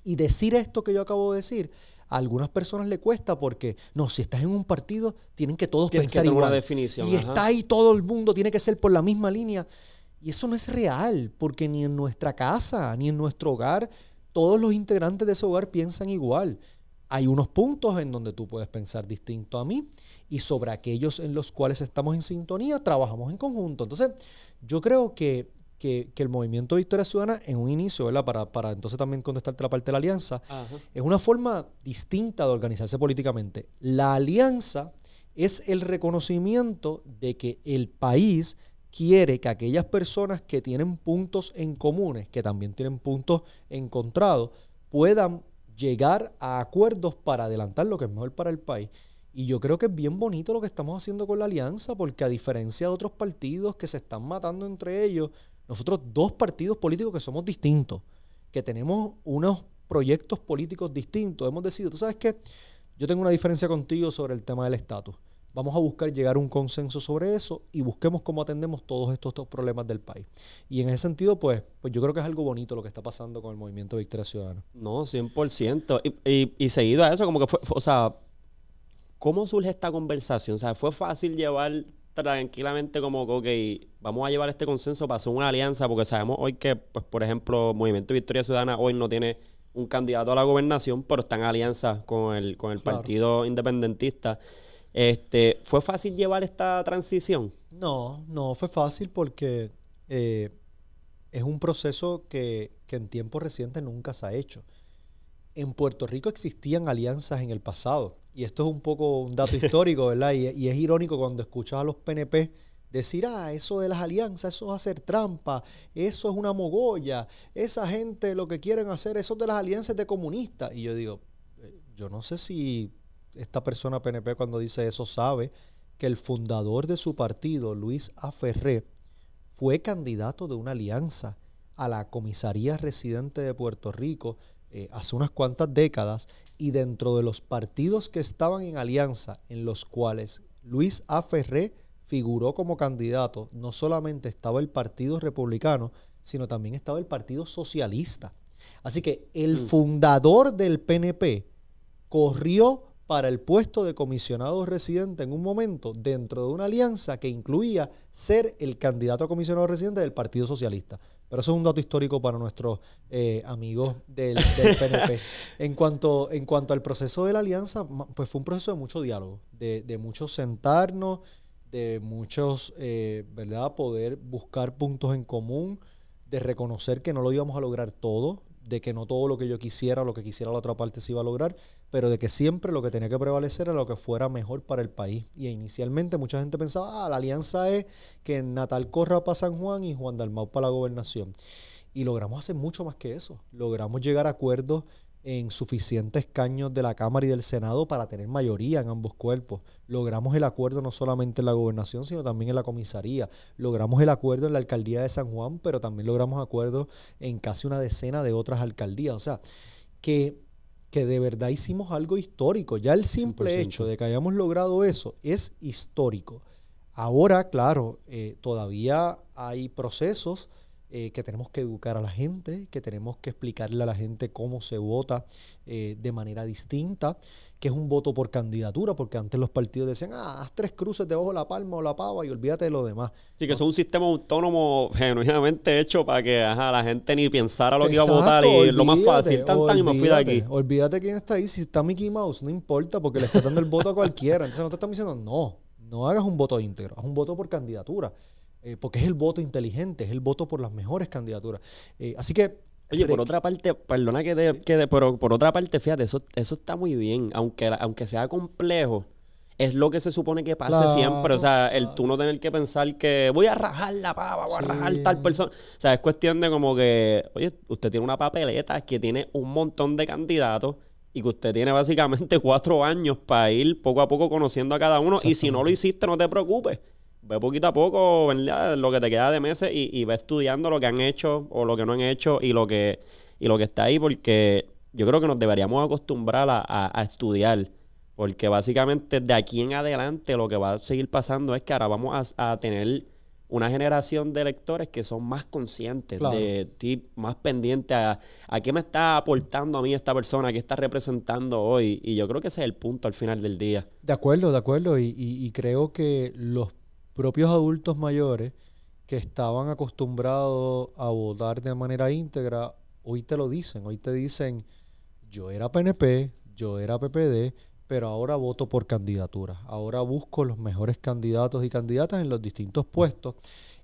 Y decir esto que yo acabo de decir a algunas personas le cuesta porque, no, si estás en un partido, tienen que todos pensar igual. Una definición, y está ahí todo el mundo, tiene que ser por la misma línea. Y eso no es real, porque ni en nuestra casa, ni en nuestro hogar, todos los integrantes de ese hogar piensan igual. Hay unos puntos en donde tú puedes pensar distinto a mí y sobre aquellos en los cuales estamos en sintonía, trabajamos en conjunto. Entonces, yo creo que que, el movimiento Victoria Ciudadana en un inicio, ¿verdad? Para, entonces también contestarte la parte de la alianza, es una forma distinta de organizarse políticamente. La alianza es el reconocimiento de que el país quiere que aquellas personas que tienen puntos en comunes, que también tienen puntos encontrados, puedan llegar a acuerdos para adelantar lo que es mejor para el país. Y yo creo que es bien bonito lo que estamos haciendo con la alianza, porque a diferencia de otros partidos que se están matando entre ellos, nosotros dos partidos políticos que somos distintos, que tenemos unos proyectos políticos distintos, hemos decidido, tú sabes que yo tengo una diferencia contigo sobre el tema del estatus. Vamos a buscar llegar a un consenso sobre eso y busquemos cómo atendemos todos estos, estos, problemas del país. Y en ese sentido, pues, pues yo creo que es algo bonito lo que está pasando con el movimiento Victoria Ciudadana. No, 100%. Y, y seguido a eso, como que fue, o sea, ¿cómo surge esta conversación? O sea, ¿fue fácil llevar tranquilamente como que, vamos a llevar este consenso para hacer una alianza, porque sabemos hoy que, pues, por ejemplo, Movimiento Victoria Ciudadana hoy no tiene un candidato a la gobernación, pero están en alianza con el, con el Partido Independentista. Este, ¿Fue fácil llevar esta transición? No, no fue fácil porque eh, es un proceso que, que en tiempos recientes nunca se ha hecho. En Puerto Rico existían alianzas en el pasado y esto es un poco un dato histórico, ¿verdad? Y, y, es irónico cuando escuchas a los PNP decir, ah, eso de las alianzas, eso es hacer trampa, eso es una mogolla, esa gente lo que quieren hacer, eso de las alianzas de comunistas. Y yo digo, eh, yo no sé si esta persona PNP cuando dice eso sabe que el fundador de su partido, Luis Aferré, fue candidato de una alianza a la comisaría residente de Puerto Rico eh, hace unas cuantas décadas y dentro de los partidos que estaban en alianza en los cuales Luis A. Ferré figuró como candidato, no solamente estaba el Partido Republicano, sino también estaba el Partido Socialista. Así que el mm. fundador del PNP corrió para el puesto de comisionado residente en un momento dentro de una alianza que incluía ser el candidato a comisionado residente del Partido Socialista. Pero eso es un dato histórico para nuestros eh, amigos del, PNP. en, cuanto, en cuanto al proceso de la alianza, pues fue un proceso de mucho diálogo, de, de mucho sentarnos, de muchos, eh, ¿verdad?, poder buscar puntos en común, de reconocer que no lo íbamos a lograr todo, de que no todo lo que yo quisiera, lo que quisiera la otra parte se iba a lograr, pero de que siempre lo que tenía que prevalecer era lo que fuera mejor para el país. Y inicialmente mucha gente pensaba, ah, la alianza es que Natal corra para San Juan y Juan Dalmau para la gobernación. Y logramos hacer mucho más que eso. Logramos llegar a acuerdos en suficientes caños de la Cámara y del Senado para tener mayoría en ambos cuerpos. Logramos el acuerdo no solamente en la gobernación, sino también en la comisaría. Logramos el acuerdo en la alcaldía de San Juan, pero también logramos acuerdos en casi una decena de otras alcaldías. O sea, que que de verdad hicimos algo histórico. Ya el simple hecho de que hayamos logrado eso es histórico. Ahora, claro, eh, todavía hay procesos eh, que tenemos que educar a la gente, que tenemos que explicarle a la gente cómo se vota eh, de manera distinta que es un voto por candidatura, porque antes los partidos decían, ah, haz tres cruces de ojo la palma o la pava y olvídate de lo demás. Sí, que es un sistema autónomo genuinamente hecho para que ajá, la gente ni pensara lo que iba a votar y lo más fácil, tan tan y me fui de aquí. Olvídate quién está ahí, si está Mickey Mouse, no importa, porque le está dando el voto a cualquiera. Entonces no te están diciendo, no, no hagas un voto íntegro, haz un voto por candidatura. Eh, porque es el voto inteligente, es el voto por las mejores candidaturas. Eh, así que Oye, por otra parte, perdona que te, que pero por otra parte, fíjate, eso, eso está muy bien, aunque, aunque sea complejo es lo que se supone que pase siempre. O sea, el tú no tener que pensar que voy a rajar la pava, voy a rajar tal persona. O sea, es cuestión de como que, oye, usted tiene una papeleta que tiene un montón de candidatos y que usted tiene básicamente cuatro años para ir poco a poco conociendo a cada uno. Y si no lo hiciste, no te preocupes ve poquito a poco, ¿verdad? Lo que te queda de meses y, y ve estudiando lo que han hecho o lo que no han hecho y lo que, y lo que está ahí, porque yo creo que nos deberíamos acostumbrar a, a, estudiar. Porque básicamente de aquí en adelante lo que va a seguir pasando es que ahora vamos a, a tener una generación de lectores que son más conscientes, de, ti más pendientes a, qué me está aportando a mí esta persona, qué está representando hoy. Y yo creo que ese es el punto al final del día. De acuerdo, de acuerdo. y creo que los propios adultos mayores que estaban acostumbrados a votar de manera íntegra, hoy te lo dicen, hoy te dicen, yo era PNP, yo era PPD, pero ahora voto por candidaturas, ahora busco los mejores candidatos y candidatas en los distintos puestos.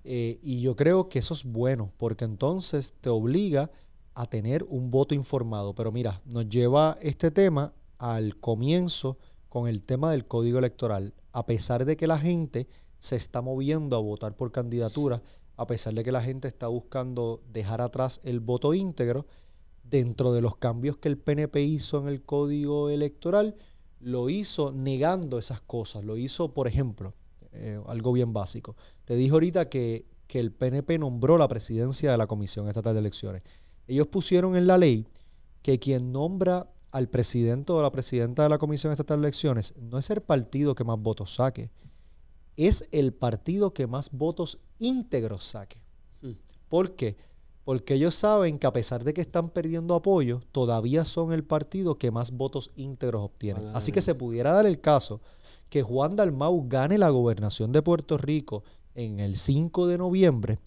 Eh, y yo creo que eso es bueno, porque entonces te obliga a tener un voto informado. Pero mira, nos lleva este tema al comienzo con el tema del código electoral, a pesar de que la gente se está moviendo a votar por candidatura a pesar de que la gente está buscando dejar atrás el voto íntegro, dentro de los cambios que el PNP hizo en el código electoral, lo hizo negando esas cosas. Lo hizo, por ejemplo, eh, algo bien básico. Te dije ahorita que, que el PNP nombró la presidencia de la Comisión Estatal de Elecciones. Ellos pusieron en la ley que quien nombra al presidente o la presidenta de la Comisión Estatal de Elecciones no es el partido que más votos saque es el partido que más votos íntegros saque. porque hmm. ¿Por qué? Porque ellos saben que a pesar de que están perdiendo apoyo, todavía son el partido que más votos íntegros obtiene. Ah. Así que se pudiera dar el caso que Juan Dalmau gane la gobernación de Puerto Rico en el 5 de noviembre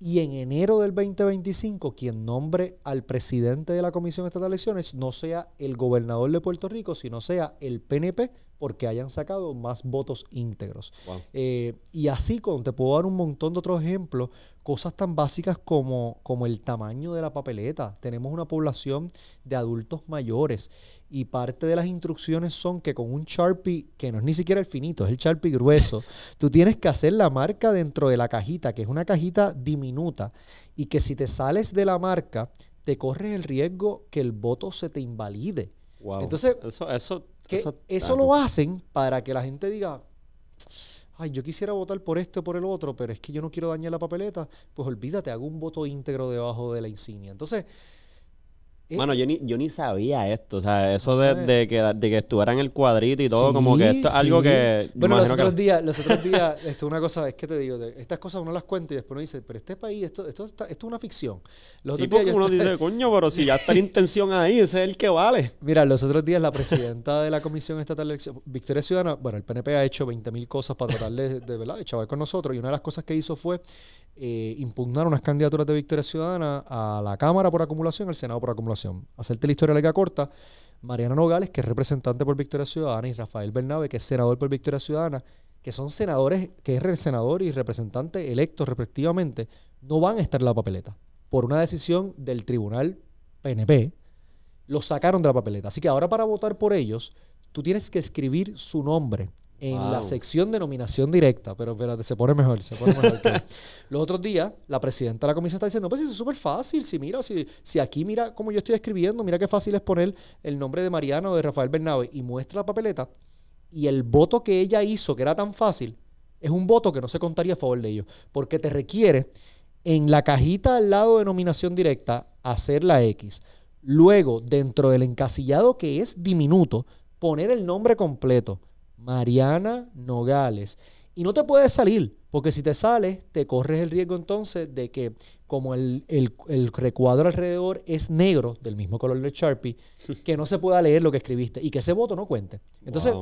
y en enero del 2025 quien nombre al presidente de la Comisión Estatal de Elecciones no sea el gobernador de Puerto Rico, sino sea el PNP porque hayan sacado más votos íntegros. Eh, y así, con, te puedo dar un montón de otros ejemplos, cosas tan básicas como, como el tamaño de la papeleta. Tenemos una población de adultos mayores y parte de las instrucciones son que con un Sharpie, que no es ni siquiera el finito, es el Sharpie grueso, tú tienes que hacer la marca dentro de la cajita, que es una cajita diminuta, y que si te sales de la marca, te corres el riesgo que el voto se te invalide. Entonces, eso eso, lo hacen para que la gente diga, ay, yo quisiera votar por esto o por el otro, pero es que yo no quiero dañar la papeleta, pues olvídate, hago un voto íntegro debajo de la insignia. Entonces, bueno, eh, yo ni, sabía esto, o sea, eso de, eh, que, que estuviera en el cuadrito y todo, como que esto es algo que... Bueno, los otros, Días, los otros días, una cosa, es que te digo, estas cosas uno las cuenta y después uno dice, pero este país, esto, esto, es una ficción. Los sí, otros uno dice, coño, pero si ya está la intención ahí, ese es el que vale. Mira, los otros días la presidenta de la Comisión Estatal de Elección, Victoria Ciudadana, bueno, el PNP ha hecho 20.000 cosas para tratarle de, de, ¿verdad? chaval con nosotros y una de las cosas que hizo fue eh, impugnar unas candidaturas de victoria ciudadana a la Cámara por acumulación, al Senado por acumulación. Hacerte la historia larga corta, Mariana Nogales, que es representante por Victoria Ciudadana, y Rafael Bernabe, que es senador por Victoria Ciudadana, que son senadores, que es senador y representante electo respectivamente, no van a estar en la papeleta. Por una decisión del tribunal PNP, los sacaron de la papeleta. Así que ahora para votar por ellos, tú tienes que escribir su nombre en la sección de nominación directa. Pero espérate, se pone mejor, Los otros días, la presidenta de la comisión está diciendo, pues es súper fácil, si mira, si, si aquí mira cómo yo estoy escribiendo, mira qué fácil es poner el nombre de Mariano o de Rafael Bernabe y muestra la papeleta y el voto que ella hizo, que era tan fácil, es un voto que no se contaría a favor de ellos, porque te requiere en la cajita al lado de nominación directa hacer la X. Luego, dentro del encasillado que es diminuto, poner el nombre completo Mariana Nogales. Y no te puedes salir, porque si te sales, te corres el riesgo entonces de que, como el, el, recuadro alrededor es negro, del mismo color de Sharpie, que no se pueda leer lo que escribiste y que ese voto no cuente. Entonces,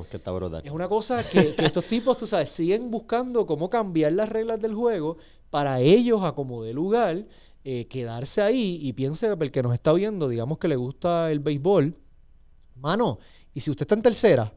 es una cosa que, estos tipos, tú sabes, siguen buscando cómo cambiar las reglas del juego para ellos a como de lugar eh, quedarse ahí y piensa que el que nos está viendo, digamos que le gusta el béisbol, mano, y si usted está en tercera,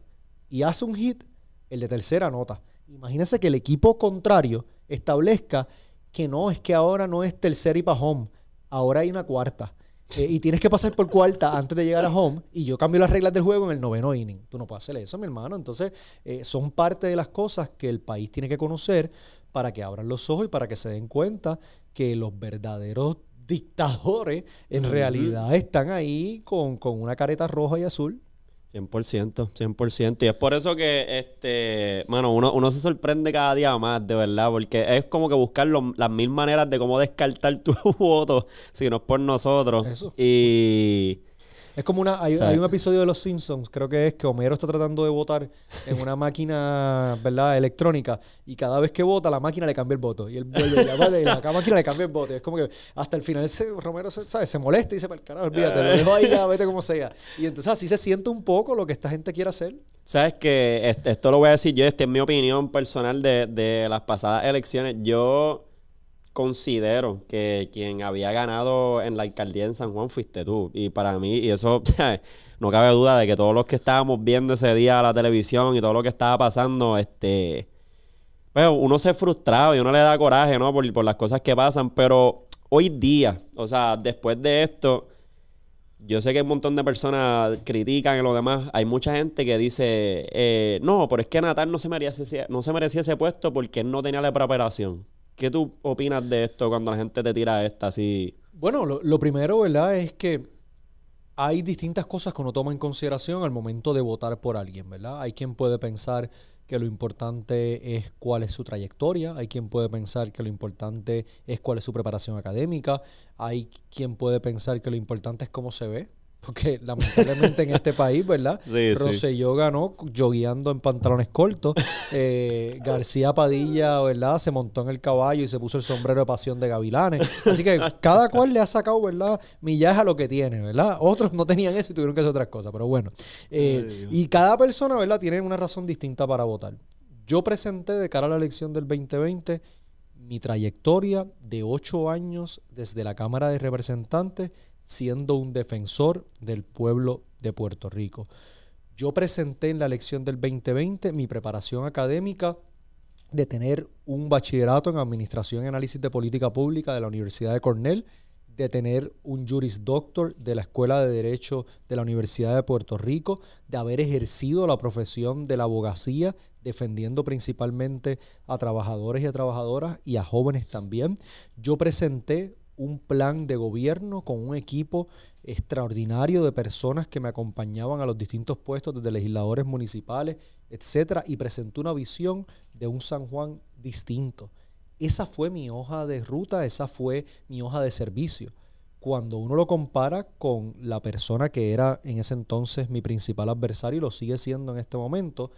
y hace un hit, el de tercera nota. Imagínense que el equipo contrario establezca que no, es que ahora no es tercera y para home, ahora hay una cuarta. Eh, y tienes que pasar por cuarta antes de llegar a home. Y yo cambio las reglas del juego en el noveno inning. Tú no puedes hacer eso, mi hermano. Entonces, eh, son parte de las cosas que el país tiene que conocer para que abran los ojos y para que se den cuenta que los verdaderos dictadores en realidad están ahí con una careta roja y azul 100%, 100%. Y es por eso que, este, mano, uno, uno se sorprende cada día más, de verdad, porque es como que buscar las mil maneras de cómo descartar tu voto, si no es por nosotros. Y es como una. Hay, un episodio de Los Simpsons, creo que es que Homero está tratando de votar en una máquina, ¿verdad?, electrónica. Y cada vez que vota, la máquina le cambia el voto. Y él la, máquina le cambia el voto. Y es como que hasta el final ese Romero se, ¿sabes? se molesta y dice: para el carajo, olvídate, lo dejo ahí, vete como sea. Y entonces así se siente un poco lo que esta gente quiere hacer. Sabes que esto lo voy a decir yo, esta es mi opinión personal de, de las pasadas elecciones. Yo considero que quien había ganado en la alcaldía en San Juan fuiste tú. Y para mí, y eso no cabe duda de que todos los que estábamos viendo ese día la televisión y todo lo que estaba pasando, este, pues, uno se frustraba y uno le da coraje, Por, las cosas que pasan. Pero hoy día, o sea, después de esto, yo sé que un montón de personas critican y lo demás. Hay mucha gente que dice, eh, no, pero es que Natal no se, merecía, no se merecía ese puesto porque no tenía la preparación. ¿Qué tú opinas de esto cuando la gente te tira esta así? Bueno, lo, primero, ¿verdad? Es que hay distintas cosas que uno toma en consideración al momento de votar por alguien, ¿verdad? Hay quien puede pensar que lo importante es cuál es su trayectoria, hay quien puede pensar que lo importante es cuál es su preparación académica, hay quien puede pensar que lo importante es cómo se ve, porque lamentablemente en este país, ¿verdad? Sí, Rosselló yo ganó yogueando en pantalones cortos. Eh, García Padilla, ¿verdad? Se montó en el caballo y se puso el sombrero de pasión de gavilanes. Así que cada cual le ha sacado, ¿verdad? Millaje a lo que tiene, ¿verdad? Otros no tenían eso y tuvieron que hacer otras cosas, pero bueno. Eh, y cada persona, ¿verdad? Tiene una razón distinta para votar. Yo presenté de cara a la elección del 2020 mi trayectoria de ocho años desde la Cámara de Representantes siendo un defensor del pueblo de Puerto Rico. Yo presenté en la elección del 2020 mi preparación académica de tener un bachillerato en Administración y Análisis de Política Pública de la Universidad de Cornell, de tener un Juris Doctor de la Escuela de Derecho de la Universidad de Puerto Rico, de haber ejercido la profesión de la abogacía, defendiendo principalmente a trabajadores y a trabajadoras y a jóvenes también. Yo presenté un plan de gobierno con un equipo extraordinario de personas que me acompañaban a los distintos puestos, desde legisladores municipales, etcétera, y presentó una visión de un San Juan distinto. Esa fue mi hoja de ruta, esa fue mi hoja de servicio. Cuando uno lo compara con la persona que era en ese entonces mi principal adversario y lo sigue siendo en este momento,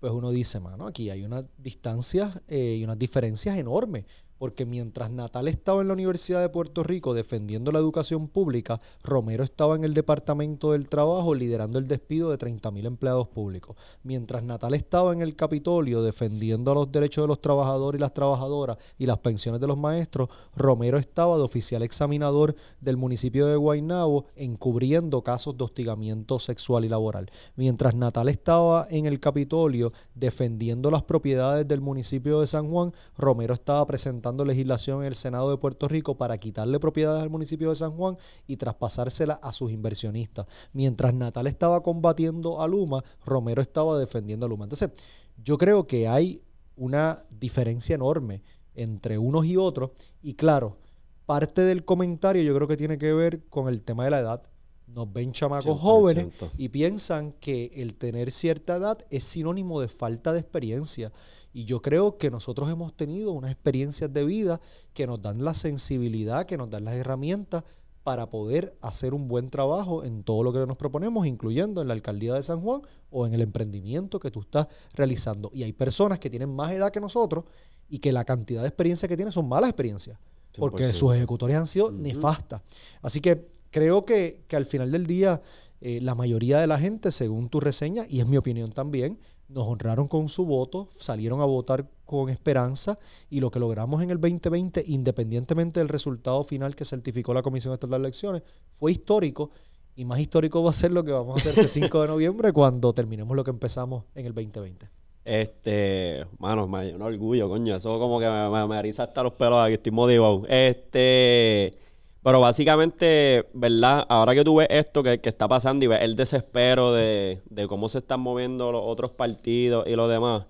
pues uno dice, mano, aquí hay unas distancias eh, y unas diferencias enormes porque mientras Natal estaba en la Universidad de Puerto Rico defendiendo la educación pública, Romero estaba en el Departamento del Trabajo liderando el despido de 30.000 empleados públicos. Mientras Natal estaba en el Capitolio defendiendo los derechos de los trabajadores y las trabajadoras y las pensiones de los maestros, Romero estaba de oficial examinador del municipio de Guaynabo encubriendo casos de hostigamiento sexual y laboral. Mientras Natal estaba en el Capitolio defendiendo las propiedades del municipio de San Juan, Romero estaba presentando legislación en el Senado de Puerto Rico para quitarle propiedades al municipio de San Juan y traspasársela a sus inversionistas. Mientras Natal estaba combatiendo a Luma, Romero estaba defendiendo a Luma. Entonces, yo creo que hay una diferencia enorme entre unos y otros. Y claro, parte del comentario yo creo que tiene que ver con el tema de la edad. Nos ven chamacos jóvenes y piensan que el tener cierta edad es sinónimo de falta de experiencia. Y yo creo que nosotros hemos tenido unas experiencias de vida que nos dan la sensibilidad, que nos dan las herramientas para poder hacer un buen trabajo en todo lo que nos proponemos, incluyendo en la alcaldía de San Juan o en el emprendimiento que tú estás realizando. Y hay personas que tienen más edad que nosotros y que la cantidad de experiencia que tienen son malas experiencias, porque sus ejecutores han sido nefastas. Así que creo que, al final del día eh, la mayoría de la gente, según tu reseña, y es mi opinión también, nos honraron con su voto, salieron a votar con esperanza y lo que logramos en el 2020, independientemente del resultado final que certificó la Comisión Estatal de Elecciones, fue histórico y más histórico va a ser lo que vamos a hacer el este 5 de noviembre cuando terminemos lo que empezamos en el 2020. Este, manos, me un orgullo, coño. Eso como que me, me, hasta los pelos aquí, estoy motivado. Este, pero básicamente, ¿verdad? Ahora que tú ves esto que, está pasando y ves el desespero de, cómo se están moviendo los otros partidos y los demás.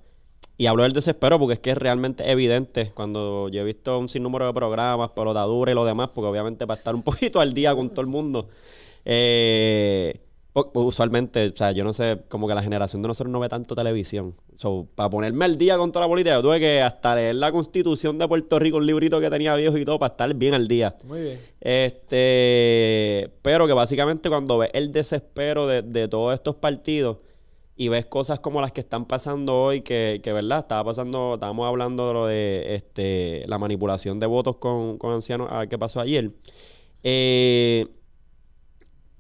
Y hablo del desespero porque es que es realmente evidente cuando yo he visto un sinnúmero de programas, pelotadura y lo demás, porque obviamente para estar un poquito al día con todo el mundo. Eh, usualmente, o sea, yo no sé, como que la generación de nosotros no ve tanto televisión. para ponerme al día con toda la política, tuve que hasta leer la constitución de Puerto Rico, un librito que tenía viejo y todo, para estar bien al día. Muy bien. Este, pero que básicamente cuando ves el desespero de, todos estos partidos y ves cosas como las que están pasando hoy, que, que verdad, estaba pasando, estábamos hablando de lo de este, la manipulación de votos con, con ancianos, a ah, qué pasó ayer. Eh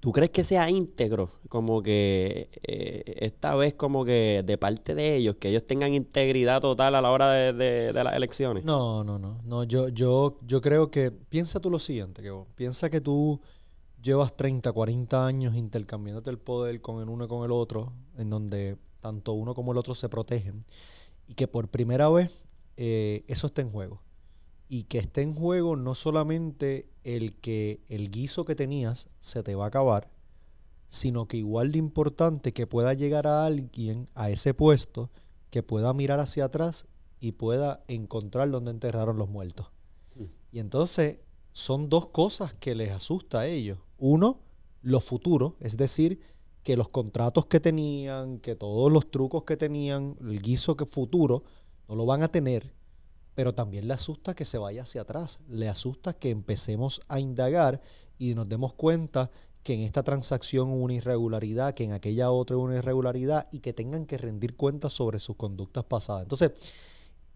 ¿Tú crees que sea íntegro? Como que eh, esta vez como que de parte de ellos, que ellos tengan integridad total a la hora de, las elecciones. No, no, no. no yo, yo, yo creo que... Piensa tú lo siguiente, que piensa que tú llevas 30, 40 años intercambiándote el poder con el uno y con el otro, en donde tanto uno como el otro se protegen, y que por primera vez eh, eso está en juego y que esté en juego no solamente el que el guiso que tenías se te va a acabar, sino que igual de importante que pueda llegar a alguien a ese puesto que pueda mirar hacia atrás y pueda encontrar donde enterraron los muertos. Hmm. Y entonces son dos cosas que les asusta a ellos. Uno, lo futuro, es decir, que los contratos que tenían, que todos los trucos que tenían, el guiso que futuro, no lo van a tener pero también le asusta que se vaya hacia atrás, le asusta que empecemos a indagar y nos demos cuenta que en esta transacción hubo una irregularidad, que en aquella otra hubo una irregularidad y que tengan que rendir cuentas sobre sus conductas pasadas. Entonces,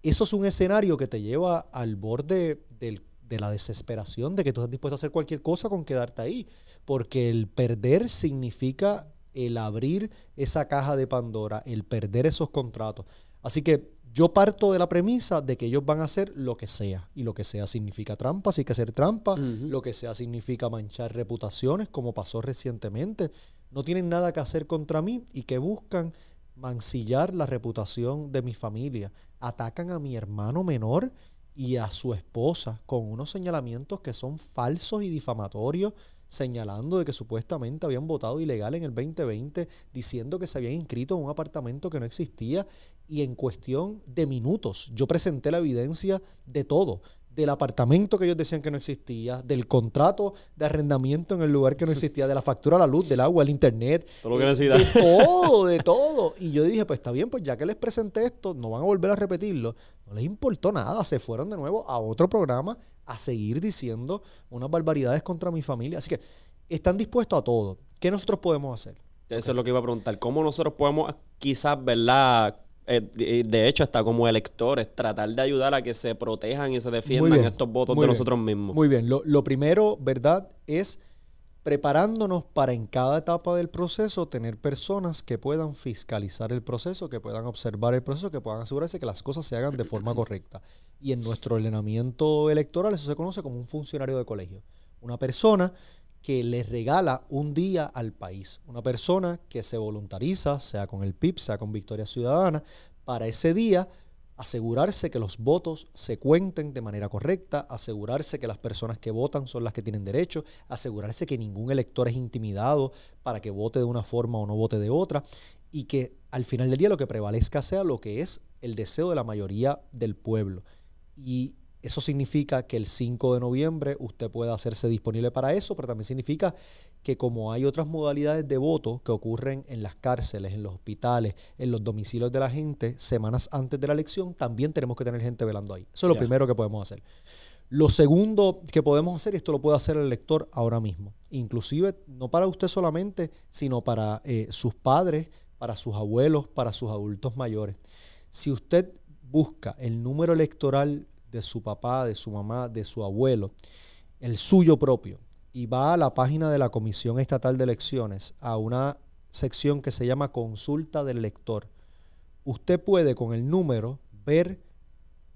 eso es un escenario que te lleva al borde de la desesperación, de que tú estás dispuesto a hacer cualquier cosa con quedarte ahí, porque el perder significa el abrir esa caja de Pandora, el perder esos contratos. Así que yo parto de la premisa de que ellos van a hacer lo que sea. Y lo que sea significa trampa, sí que hacer trampa. Lo que sea significa manchar reputaciones, como pasó recientemente. No tienen nada que hacer contra mí y que buscan mancillar la reputación de mi familia. Atacan a mi hermano menor y a su esposa con unos señalamientos que son falsos y difamatorios señalando de que supuestamente habían votado ilegal en el 2020, diciendo que se habían inscrito en un apartamento que no existía y en cuestión de minutos yo presenté la evidencia de todo del apartamento que ellos decían que no existía, del contrato de arrendamiento en el lugar que no existía, de la factura de la luz, del agua, el internet. Todo lo que De todo, de todo. Y yo dije, pues está bien, pues ya que les presenté esto, no van a volver a repetirlo. No les importó nada, se fueron de nuevo a otro programa a seguir diciendo unas barbaridades contra mi familia. Así que están dispuestos a todo. ¿Qué nosotros podemos hacer? Eso es lo que iba a preguntar. ¿Cómo nosotros podemos quizás, ¿verdad? Eh, eh, de hecho, hasta como electores, tratar de ayudar a que se protejan y se defiendan estos votos de nosotros mismos. Muy bien, lo, lo primero, ¿verdad? Es preparándonos para en cada etapa del proceso tener personas que puedan fiscalizar el proceso, que puedan observar el proceso, que puedan asegurarse que las cosas se hagan de forma correcta. Y en nuestro ordenamiento electoral eso se conoce como un funcionario de colegio. Una persona que le regala un día al país. Una persona que se voluntariza, sea con el PIB, sea con Victoria Ciudadana, para ese día asegurarse que los votos se cuenten de manera correcta, asegurarse que las personas que votan son las que tienen derecho, asegurarse que ningún elector es intimidado para que vote de una forma o no vote de otra, y que al final del día lo que prevalezca sea lo que es el deseo de la mayoría del pueblo. Y eso significa que el 5 de noviembre usted puede hacerse disponible para eso, pero también significa que como hay otras modalidades de voto que ocurren en las cárceles, en los hospitales, en los domicilios de la gente, semanas antes de la elección, también tenemos que tener gente velando ahí. Eso es lo primero que podemos hacer. Lo segundo que podemos hacer, y esto lo puede hacer el lector ahora mismo, inclusive no para usted solamente, sino para eh, sus padres, para sus abuelos, para sus adultos mayores. Si usted busca el número electoral de su papá, de su mamá, de su abuelo, el suyo propio, y va a la página de la Comisión Estatal de Elecciones, a una sección que se llama Consulta del Lector, usted puede con el número ver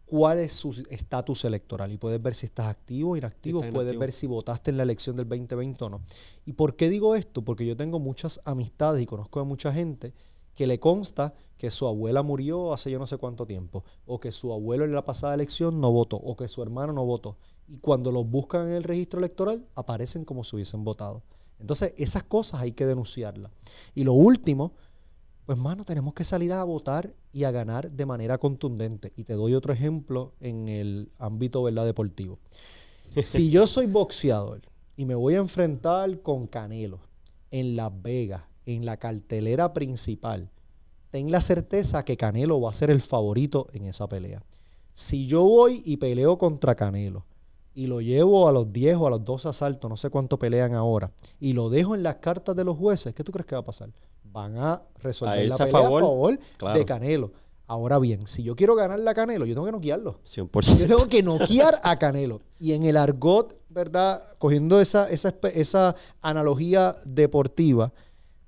cuál es su estatus electoral y puedes ver si estás activo o inactivo, puede puedes ver si votaste en la elección del 2020 o no. ¿Y por qué digo esto? Porque yo tengo muchas amistades y conozco a mucha gente que le consta que su abuela murió hace yo no sé cuánto tiempo, o que su abuelo en la pasada elección no votó, o que su hermano no votó. Y cuando los buscan en el registro electoral, aparecen como si hubiesen votado. Entonces, esas cosas hay que denunciarlas. Y lo último, pues mano, tenemos que salir a votar y a ganar de manera contundente. Y te doy otro ejemplo en el ámbito deportivo. Si yo soy boxeador y me voy a enfrentar con Canelo en Las Vegas, en la cartelera principal, ten la certeza que Canelo va a ser el favorito en esa pelea. Si yo voy y peleo contra Canelo y lo llevo a los 10 o a los 12 asaltos, no sé cuánto pelean ahora, y lo dejo en las cartas de los jueces, ¿qué tú crees que va a pasar? Van a resolver la pelea a favor, de Canelo. Ahora bien, si yo quiero ganarle a Canelo, yo tengo que noquearlo. 100%. Yo tengo que noquear a Canelo. Y en el argot, ¿verdad? Cogiendo esa, esa, esa analogía deportiva,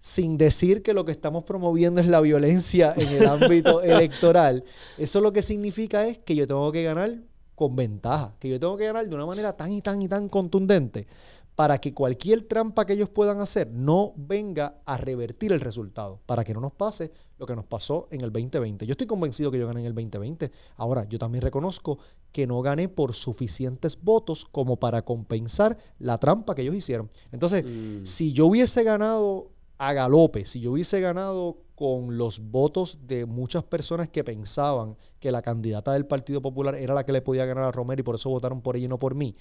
sin decir que lo que estamos promoviendo es la violencia en el ámbito electoral, eso lo que significa es que yo tengo que ganar con ventaja, que yo tengo que ganar de una manera tan y tan y tan contundente para que cualquier trampa que ellos puedan hacer no venga a revertir el resultado, para que no nos pase lo que nos pasó en el 2020. Yo estoy convencido que yo gané en el 2020. Ahora, yo también reconozco que no gané por suficientes votos como para compensar la trampa que ellos hicieron. Entonces, mm. si yo hubiese ganado a galope. Si yo hubiese ganado con los votos de muchas personas que pensaban que la candidata del Partido Popular era la que le podía ganar a Romero y por eso votaron por ella y no por mí,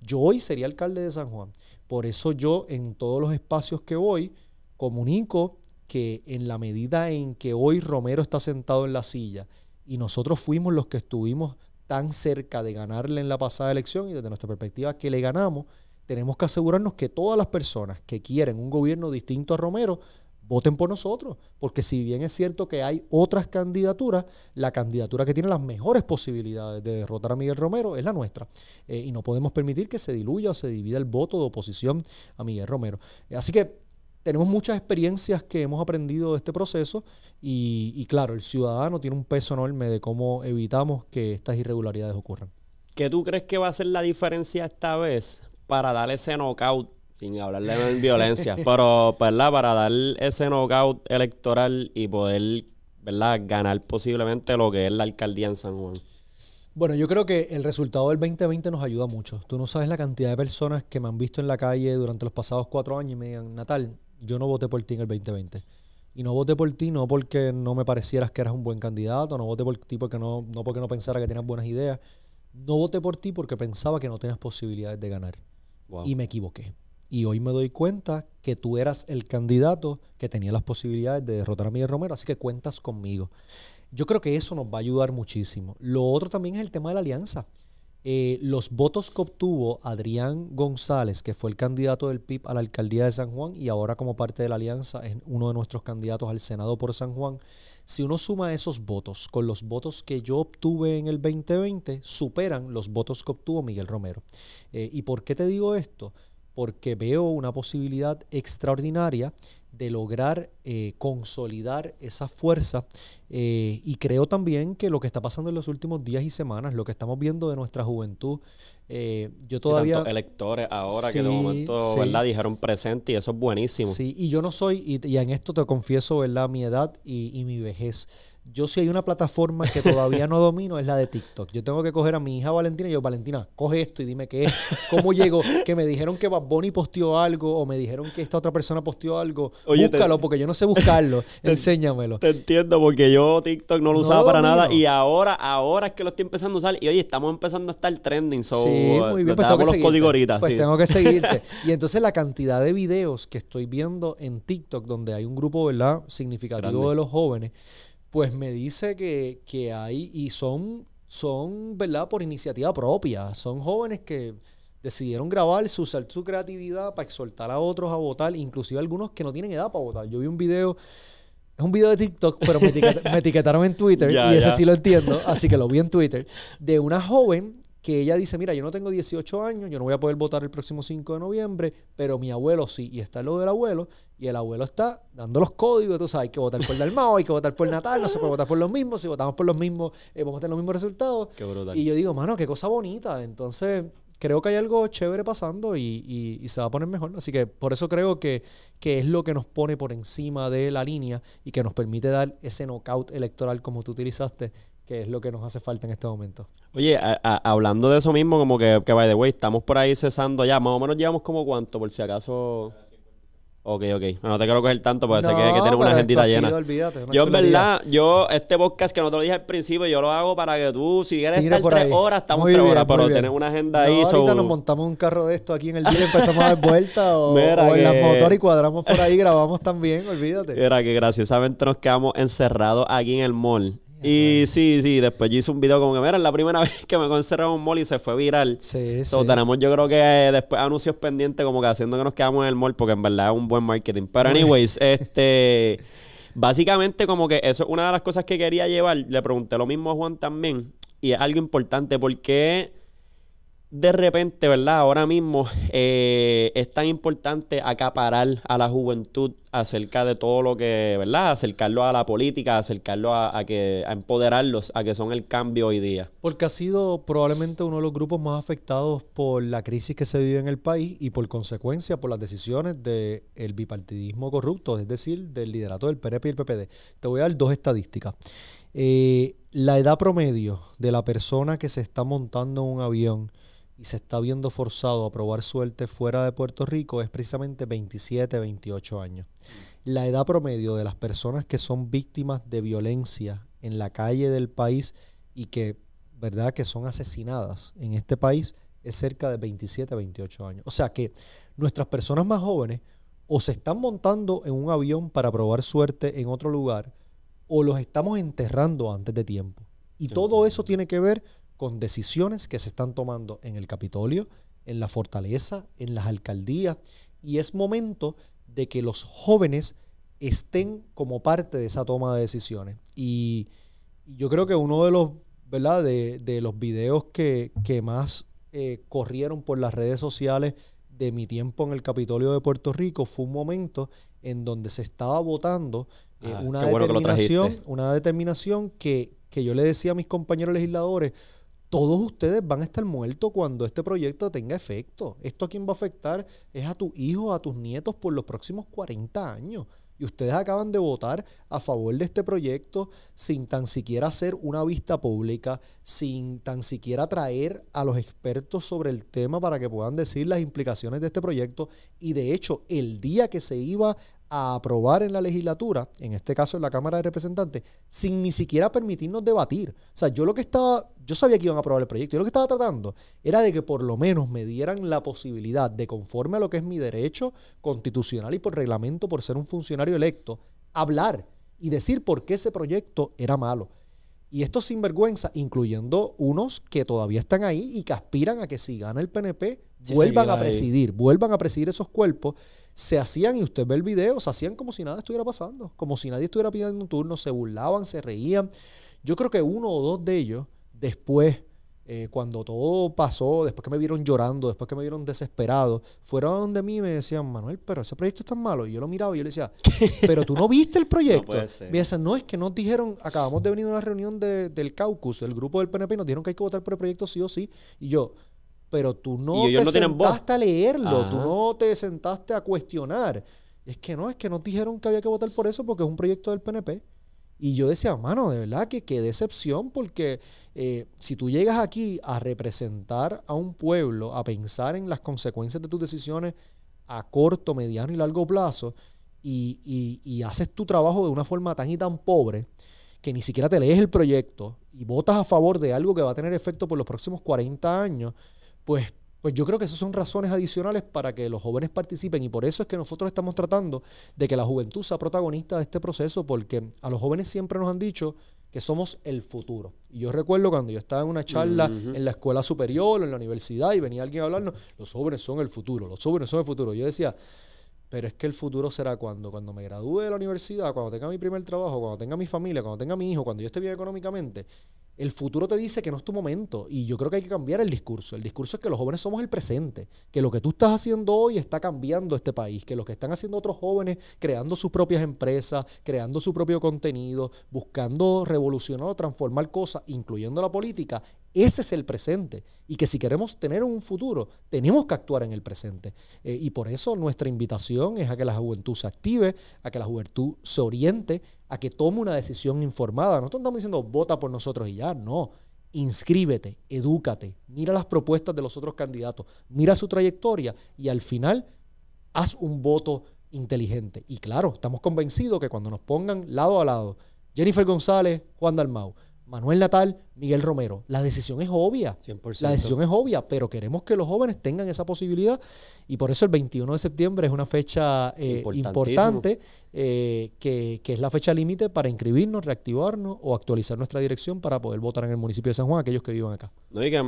yo hoy sería alcalde de San Juan. Por eso yo en todos los espacios que voy comunico que en la medida en que hoy Romero está sentado en la silla y nosotros fuimos los que estuvimos tan cerca de ganarle en la pasada elección y desde nuestra perspectiva que le ganamos, tenemos que asegurarnos que todas las personas que quieren un gobierno distinto a Romero voten por nosotros, porque si bien es cierto que hay otras candidaturas, la candidatura que tiene las mejores posibilidades de derrotar a Miguel Romero es la nuestra. Eh, y no podemos permitir que se diluya o se divida el voto de oposición a Miguel Romero. Eh, así que tenemos muchas experiencias que hemos aprendido de este proceso y, y claro, el ciudadano tiene un peso enorme de cómo evitamos que estas irregularidades ocurran. ¿Qué tú crees que va a ser la diferencia esta vez para dar ese knockout, sin hablar de violencia, pero para dar ese knockout electoral y poder ¿verdad? ganar posiblemente lo que es la alcaldía en San Juan. Bueno, yo creo que el resultado del 2020 nos ayuda mucho. Tú no sabes la cantidad de personas que me han visto en la calle durante los pasados cuatro años y me digan, Natal, yo no voté por ti en el 2020. Y no voté por ti no porque no me parecieras que eras un buen candidato, no voté por ti porque no, no porque no pensara que tenías buenas ideas. No voté por ti porque pensaba que no tenías posibilidades de ganar. Y me equivoqué. Y hoy me doy cuenta que tú eras el candidato que tenía las posibilidades de derrotar a Miguel Romero, así que cuentas conmigo. Yo creo que eso nos va a ayudar muchísimo. Lo otro también es el tema de la alianza. Eh, los votos que obtuvo Adrián González, que fue el candidato del PIB a la alcaldía de San Juan y ahora como parte de la alianza es uno de nuestros candidatos al Senado por San Juan, si uno suma esos votos con los votos que yo obtuve en el 2020, superan los votos que obtuvo Miguel Romero. Eh, ¿Y por qué te digo esto? Porque veo una posibilidad extraordinaria de lograr eh, consolidar esa fuerza eh, y creo también que lo que está pasando en los últimos días y semanas, lo que estamos viendo de nuestra juventud eh, yo todavía... electores ahora que de momento, ¿verdad? Dijeron presente y eso es buenísimo. Sí, y yo no soy, y, en esto te confieso, ¿verdad? Mi edad y, y mi vejez. Yo si hay una plataforma que todavía no domino es la de TikTok. Yo tengo que coger a mi hija Valentina y yo, Valentina, coge esto y dime qué es, cómo llegó, que me dijeron que Bad Bunny posteó algo o me dijeron que esta otra persona posteó algo. Búscalo porque yo no sé buscarlo. enséñamelo. Te entiendo porque yo TikTok no lo usaba para nada y ahora, ahora es que lo estoy empezando a usar y oye, estamos empezando a estar trending. So, sí, muy bien, pues tengo que los códigos ahorita. Pues tengo que seguirte. y entonces la cantidad de videos que estoy viendo en TikTok donde hay un grupo, ¿verdad? Significativo de los jóvenes pues me dice que, que hay, y son, son, ¿verdad?, por iniciativa propia, son jóvenes que decidieron grabar, usar su creatividad para exhortar a otros a votar, inclusive algunos que no tienen edad para votar. Yo vi un video, es un video de TikTok, pero me, etiquetaron en Twitter, y ese sí lo entiendo, así que lo vi en Twitter, de una joven que ella dice, mira, yo no tengo 18 años, yo no voy a poder votar el próximo 5 de noviembre, pero mi abuelo sí, y está lo del abuelo, y el abuelo está dando los códigos, Entonces, hay que votar por Dalmao, hay que votar por Natal, no se puede votar por los mismos, si votamos por los mismos, eh, vamos a tener los mismos resultados. Y yo digo, mano, qué cosa bonita, entonces creo que hay algo chévere pasando y, y, y, se va a poner mejor. Así que por eso creo que, que, es lo que nos pone por encima de la línea y que nos permite dar ese knockout electoral como tú utilizaste que es lo que nos hace falta en este momento. Oye, hablando de eso mismo, como que, que, by the way, estamos por ahí cesando ya, más o menos llevamos como cuánto, por si acaso... Ok, ok. No, te quiero coger tanto porque sé que, que tenemos una agendita llena. olvídate, yo, en verdad, yo, este podcast que no te lo dije al principio, yo lo hago para que tú, si quieres Tira estar tres horas, estamos muy tres horas, pero tienes una agenda no, ahí. Ahorita nos montamos un carro de esto aquí en el día y empezamos a dar vuelta o, en las motor y cuadramos por ahí, grabamos también, olvídate. Era que graciosamente nos quedamos encerrados aquí en el mall y sí, sí, después yo hice un video como que, mira, es la primera vez que me conserva un mall y se fue viral. Sí, sí. sí. tenemos yo creo que eh, después anuncios pendientes como que haciendo que nos quedamos en el mall porque en verdad es un buen marketing. Pero anyways, este... Básicamente como que eso es una de las cosas que quería llevar. Le pregunté lo mismo a Juan también y es algo importante porque de repente, ¿verdad? Ahora mismo eh, es tan importante acaparar a la juventud acerca de todo lo que, ¿verdad? Acercarlo a la política, acercarlo a, que, empoderarlos, a que son el cambio hoy día. Porque ha sido probablemente uno de los grupos más afectados por la crisis que se vive en el país y por consecuencia por las decisiones del bipartidismo corrupto, es decir, del liderato del PRP y el PPD. Te voy a dar dos estadísticas. Eh, la edad promedio de la persona que se está montando en un avión y se está viendo forzado a probar suerte fuera de Puerto Rico es precisamente 27, 28 años. La edad promedio de las personas que son víctimas de violencia en la calle del país y que, ¿verdad?, que son asesinadas en este país es cerca de 27, 28 años. O sea que nuestras personas más jóvenes o se están montando en un avión para probar suerte en otro lugar o los estamos enterrando antes de tiempo. Y todo eso tiene que ver con decisiones que se están tomando en el Capitolio, en la fortaleza, en las alcaldías, y es momento de que los jóvenes estén como parte de esa toma de decisiones. Y, yo creo que uno de los, ¿verdad? De, los videos que, más eh, corrieron por las redes sociales de mi tiempo en el Capitolio de Puerto Rico fue un momento en donde se estaba votando eh, ah, una, determinación, una determinación que, que yo le decía a mis compañeros legisladores, todos ustedes van a estar muertos cuando este proyecto tenga efecto. Esto a quien va a afectar es a tus hijos, a tus nietos por los próximos 40 años. Y ustedes acaban de votar a favor de este proyecto sin tan siquiera hacer una vista pública, sin tan siquiera traer a los expertos sobre el tema para que puedan decir las implicaciones de este proyecto. Y de hecho, el día que se iba a aprobar en la legislatura, en este caso en la Cámara de Representantes, sin ni siquiera permitirnos debatir. O sea, yo lo que estaba, yo sabía que iban a aprobar el proyecto, yo lo que estaba tratando era de que por lo menos me dieran la posibilidad de, conforme a lo que es mi derecho constitucional y por reglamento, por ser un funcionario electo, hablar y decir por qué ese proyecto era malo. Y esto sin vergüenza, incluyendo unos que todavía están ahí y que aspiran a que si gana el PNP, vuelvan a presidir, vuelvan a presidir esos cuerpos, se hacían, y usted ve el video, se hacían como si nada estuviera pasando, como si nadie estuviera pidiendo un turno, se burlaban, se reían. Yo creo que uno o dos de ellos, después, eh, cuando todo pasó, después que me vieron llorando, después que me vieron desesperado, fueron a donde mí y me decían, Manuel, pero ese proyecto es tan malo. Y yo lo miraba y yo le decía, pero tú no viste el proyecto. me decían, no, es que nos dijeron, acabamos de venir a una reunión del caucus, del grupo del PNP, nos dijeron que hay que votar por el proyecto sí o sí. Y yo, pero tú no te sentaste a leerlo, tú no te sentaste a cuestionar. Es que no, es que nos dijeron que había que votar por eso porque es un proyecto del PNP. Y yo decía, mano, de verdad que qué decepción, porque eh, si tú llegas aquí a representar a un pueblo, a pensar en las consecuencias de tus decisiones a corto, mediano y largo plazo, y, y haces tu trabajo de una forma tan y tan pobre, que ni siquiera te lees el proyecto y votas a favor de algo que va a tener efecto por los próximos 40 años, pues, pues yo creo que esas son razones adicionales para que los jóvenes participen y por eso es que nosotros estamos tratando de que la juventud sea protagonista de este proceso, porque a los jóvenes siempre nos han dicho que somos el futuro. Y yo recuerdo cuando yo estaba en una charla en la escuela superior, o en la universidad, y venía alguien a hablarnos, los jóvenes son el futuro, los jóvenes son el futuro. Yo decía, pero es que el futuro será cuando, cuando me gradúe de la universidad, cuando tenga mi primer trabajo, cuando tenga mi familia, cuando tenga mi hijo, cuando yo esté bien económicamente. El futuro te dice que no es tu momento y yo creo que hay que cambiar el discurso. El discurso es que los jóvenes somos el presente, que lo que tú estás haciendo hoy está cambiando este país, que lo que están haciendo otros jóvenes, creando sus propias empresas, creando su propio contenido, buscando revolucionar o transformar cosas, incluyendo la política, ese es el presente y que si queremos tener un futuro, tenemos que actuar en el presente. Eh, y por eso nuestra invitación es a que la juventud se active, a que la juventud se oriente, a que tome una decisión informada. No estamos diciendo vota por nosotros y ya, no. Inscríbete, edúcate, mira las propuestas de los otros candidatos, mira su trayectoria y al final haz un voto inteligente. Y claro, estamos convencidos que cuando nos pongan lado a lado, Jennifer González, Juan Dalmau, Manuel Natal, Miguel Romero. La decisión es obvia. La decisión es obvia, pero queremos que los jóvenes tengan esa posibilidad y por eso el 21 de septiembre es una fecha eh, importante, eh, que, es la fecha límite para inscribirnos, reactivarnos o actualizar nuestra dirección para poder votar en el municipio de San Juan aquellos que viven acá.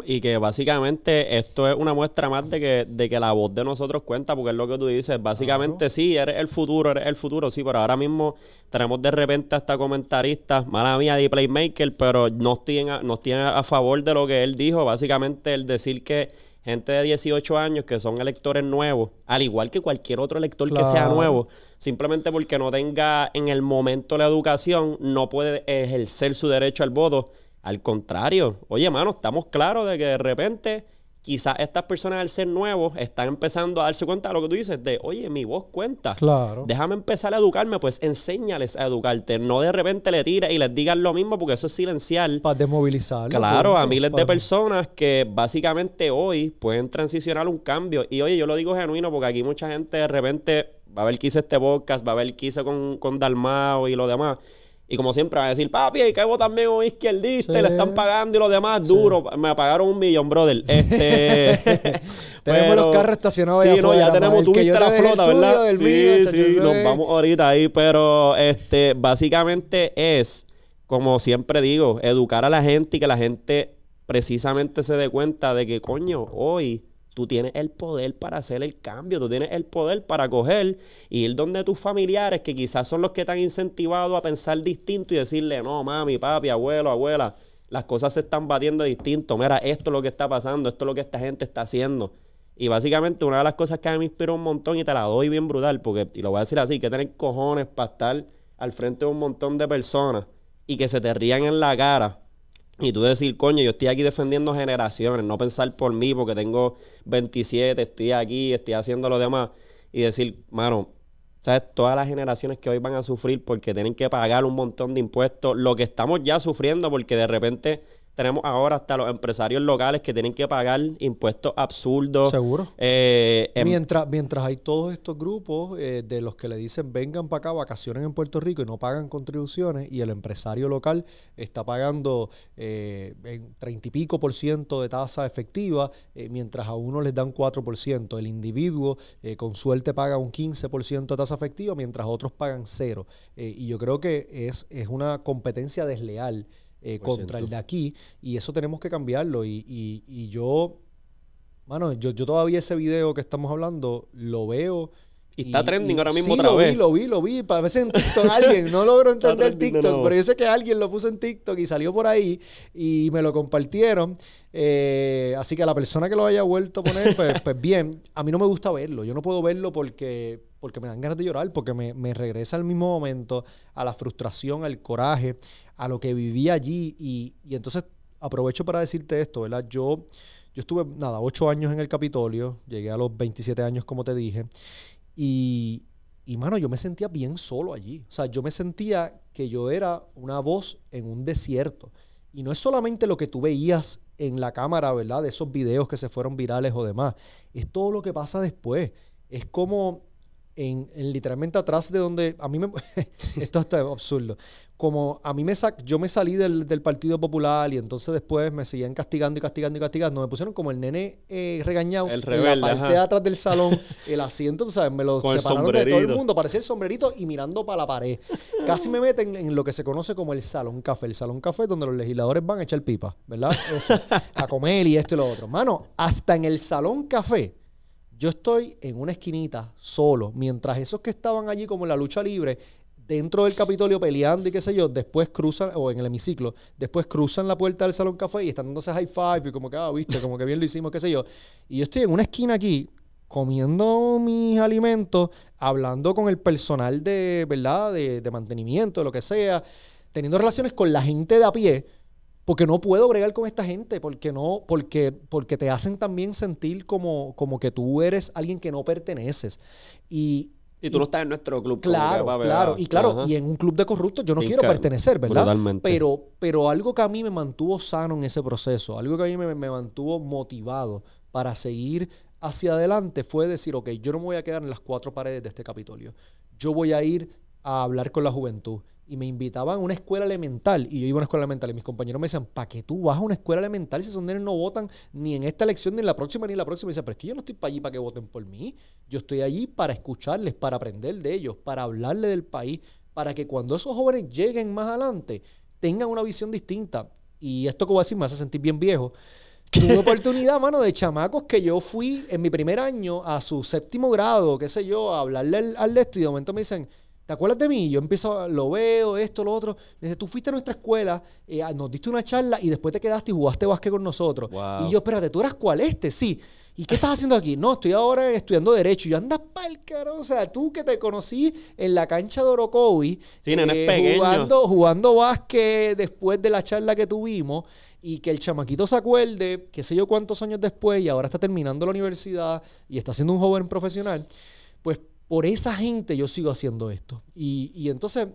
y, que, básicamente esto es una muestra más de que, la voz de nosotros cuenta, porque es lo que tú dices. Básicamente sí, eres el futuro, eres el futuro, sí, pero ahora mismo tenemos de repente hasta comentaristas, mala mía, de Playmaker, pero pero no tiene a favor de lo que él dijo. Básicamente, el decir que gente de 18 años que son electores nuevos, al igual que cualquier otro elector que sea nuevo, simplemente porque no tenga en el momento la educación, no puede ejercer su derecho al voto. Al contrario, oye, hermano, estamos claros de que de repente quizás estas personas al ser nuevos están empezando a darse cuenta de lo que tú dices, de, oye, mi voz cuenta. Claro. Déjame empezar a educarme, pues enséñales a educarte. No de repente le tires y les digas lo mismo porque eso es silenciar. Para desmovilizar. Claro, a miles de personas que básicamente hoy pueden transicionar un cambio. Y oye, yo lo digo genuino porque aquí mucha gente de repente va a ver que hice este podcast, va a ver que con, con Dalmao y lo demás. Y como siempre van a decir, papi, y caigo también un izquierdista, y le están pagando y lo demás duro. Me pagaron un millón, brother. Este, pero, tenemos los carros estacionados sí, no, ya tenemos, tú viste la flota, ¿verdad? sí, sí, nos vamos ahorita ahí, pero este, básicamente es, como siempre digo, educar a la gente y que la gente precisamente se dé cuenta de que, coño, hoy Tú tienes el poder para hacer el cambio, tú tienes el poder para coger y ir donde tus familiares, que quizás son los que te han incentivado a pensar distinto y decirle, no, mami, papi, abuelo, abuela, las cosas se están batiendo distinto. Mira, esto es lo que está pasando, esto es lo que esta gente está haciendo. Y básicamente una de las cosas que a mí me inspiró un montón y te la doy bien brutal, porque, y lo voy a decir así, que tener cojones para estar al frente de un montón de personas y que se te rían en la cara y tú decir, coño, yo estoy aquí defendiendo generaciones, no pensar por mí porque tengo 27, estoy aquí, estoy haciendo lo demás. Y decir, mano, ¿sabes? Todas las generaciones que hoy van a sufrir porque tienen que pagar un montón de impuestos, lo que estamos ya sufriendo porque de repente tenemos ahora hasta los empresarios locales que tienen que pagar impuestos absurdos. Seguro. Eh, em, mientras, mientras hay todos estos grupos eh, de los que le dicen vengan para acá, vacaciones en Puerto Rico y no pagan contribuciones, y el empresario local está pagando eh, 30 y pico por ciento de tasa efectiva, eh, mientras a uno les dan 4 por ciento. El individuo con suerte paga un 15 por ciento de tasa efectiva, mientras otros pagan cero. y yo creo que es, es una competencia desleal. Eh, contra el de aquí. Y eso tenemos que cambiarlo. Y, yo, Bueno yo, todavía ese video que estamos hablando lo veo. Y está trending ahora mismo otra lo vez. Vi, lo vi, lo vi. A veces en TikTok alguien, no logro entender TikTok, pero yo sé que alguien lo puso en TikTok y salió por ahí y me lo compartieron. Eh, así que a la persona que lo haya vuelto a poner, pues, pues bien. A mí no me gusta verlo. Yo no puedo verlo porque porque me dan ganas de llorar, porque me, regresa al mismo momento a la frustración, al coraje, a lo que viví allí. Y, entonces aprovecho para decirte esto, ¿verdad? Yo, yo estuve, nada, ocho años en el Capitolio, llegué a los 27 años, como te dije, y, y mano, yo me sentía bien solo allí. O sea, yo me sentía que yo era una voz en un desierto. Y no es solamente lo que tú veías en la cámara, ¿verdad? De esos videos que se fueron virales o demás. Es todo lo que pasa después. Es como en, literalmente atrás de donde a mí me esto está absurdo como a mí me sac, yo me salí del, Partido Popular y entonces después me seguían castigando y castigando y castigando me pusieron como el nene eh, regañado el rebelde, en la parte atrás del salón el asiento tú sabes me lo separaron de todo el mundo parecía el sombrerito y mirando para la pared casi me meten en lo que se conoce como el salón café el salón café donde los legisladores van a echar pipa ¿verdad? a comer y esto y lo otro mano hasta en el salón café yo estoy en una esquinita, solo, mientras esos que estaban allí como en la lucha libre, dentro del Capitolio peleando y qué sé yo, después cruzan, o en el hemiciclo, después cruzan la puerta del Salón Café y están dándose high five y como que, ah, viste, como que bien lo hicimos, qué sé yo. Y yo estoy en una esquina aquí, comiendo mis alimentos, hablando con el personal de, ¿verdad?, de, mantenimiento, lo que sea, teniendo relaciones con la gente de a pie porque no puedo bregar con esta gente, porque no, porque, porque te hacen también sentir como, como que tú eres alguien que no perteneces. Y, tú no estás en nuestro club. Claro, claro. Y claro, y en un club de corruptos yo no quiero pertenecer, ¿verdad? Totalmente. Pero, pero algo que a mí me mantuvo sano en ese proceso, algo que a mí me, me mantuvo motivado para seguir hacia adelante fue decir, ok, yo no me voy a quedar en las cuatro paredes de este Capitolio. Yo voy a ir a hablar con la juventud y me invitaban a una escuela elemental y yo iba a una escuela elemental y mis compañeros me decían, ¿para qué tú vas a una escuela elemental si esos nenes no votan ni en esta elección, ni en la próxima, ni en la próxima? Y decían, pero es que yo no estoy para allí para que voten por mí, yo estoy allí para escucharles, para aprender de ellos, para hablarles del país, para que cuando esos jóvenes lleguen más adelante tengan una visión distinta. Y esto que voy a me hace sentir bien viejo. Tuve oportunidad, mano, de chamacos que yo fui en mi primer año a su séptimo grado, qué sé yo, a hablarle al, al y de momento me dicen, ¿Te acuerdas de mí? Yo empiezo, lo veo, esto, lo otro. Me dice, tú fuiste a nuestra escuela, eh, nos diste una charla y después te quedaste y jugaste básquet con nosotros. Y yo, espérate, ¿tú eras cuál? Este, sí. ¿Y qué estás haciendo aquí? No, estoy ahora estudiando Derecho. Y yo, anda, pa'l O sea, tú que te conocí en la cancha de Orocovi. Sí, eh, jugando, jugando básquet después de la charla que tuvimos. Y que el chamaquito se acuerde, qué sé yo cuántos años después, y ahora está terminando la universidad y está siendo un joven profesional. Pues por esa gente yo sigo haciendo esto. Y, entonces,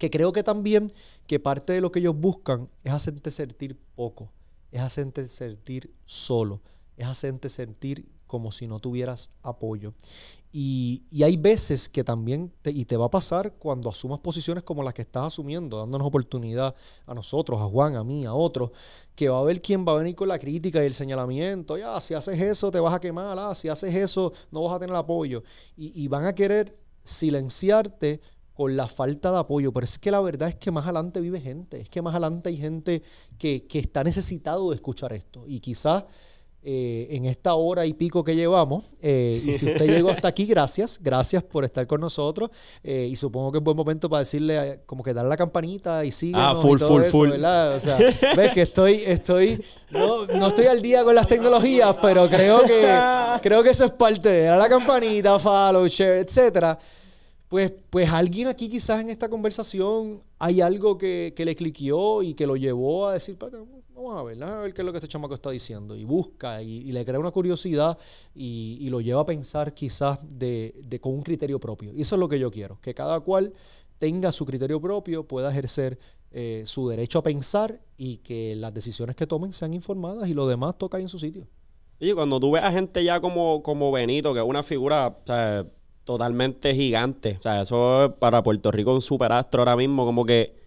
que creo que también que parte de lo que ellos buscan es hacerte sentir poco, es hacerte sentir solo, es hacerte sentir como si no tuvieras apoyo. Y, y hay veces que también, y te va a pasar cuando asumas posiciones como las que estás asumiendo, dándonos oportunidad a nosotros, a Juan, a mí, a otros, que va a haber quien va a venir con la crítica y el señalamiento, ya, si haces eso te vas a quemar, ah, si haces eso no vas a tener apoyo. Y, van a querer silenciarte con la falta de apoyo, pero es que la verdad es que más adelante vive gente, es que más adelante hay gente que, que está necesitado de escuchar esto y quizás eh, en esta hora y pico que llevamos. Eh, y si usted llegó hasta aquí, gracias, gracias por estar con nosotros. Eh, y supongo que es buen momento para decirle, como que dar la campanita y sigue. Ah, full, full, full. ¿verdad? O sea, ves que estoy, estoy, no, no, estoy al día con las tecnologías, pero creo que, creo que eso es parte de dar la campanita, follow, share, etc Pues, pues alguien aquí quizás en esta conversación hay algo que, le cliqueó y que lo llevó a decir, vamos a ver, vamos a ver qué es lo que este chamaco está diciendo. Y busca y, le crea una curiosidad y, lo lleva a pensar quizás de, con un criterio propio. Y eso es lo que yo quiero, que cada cual tenga su criterio propio, pueda ejercer eh, su derecho a pensar y que las decisiones que tomen sean informadas y lo demás toca en su sitio. Y cuando tú ves a gente ya como, como Benito, que es una figura... O totalmente gigante. O sea, eso para Puerto Rico un superastro ahora mismo, como que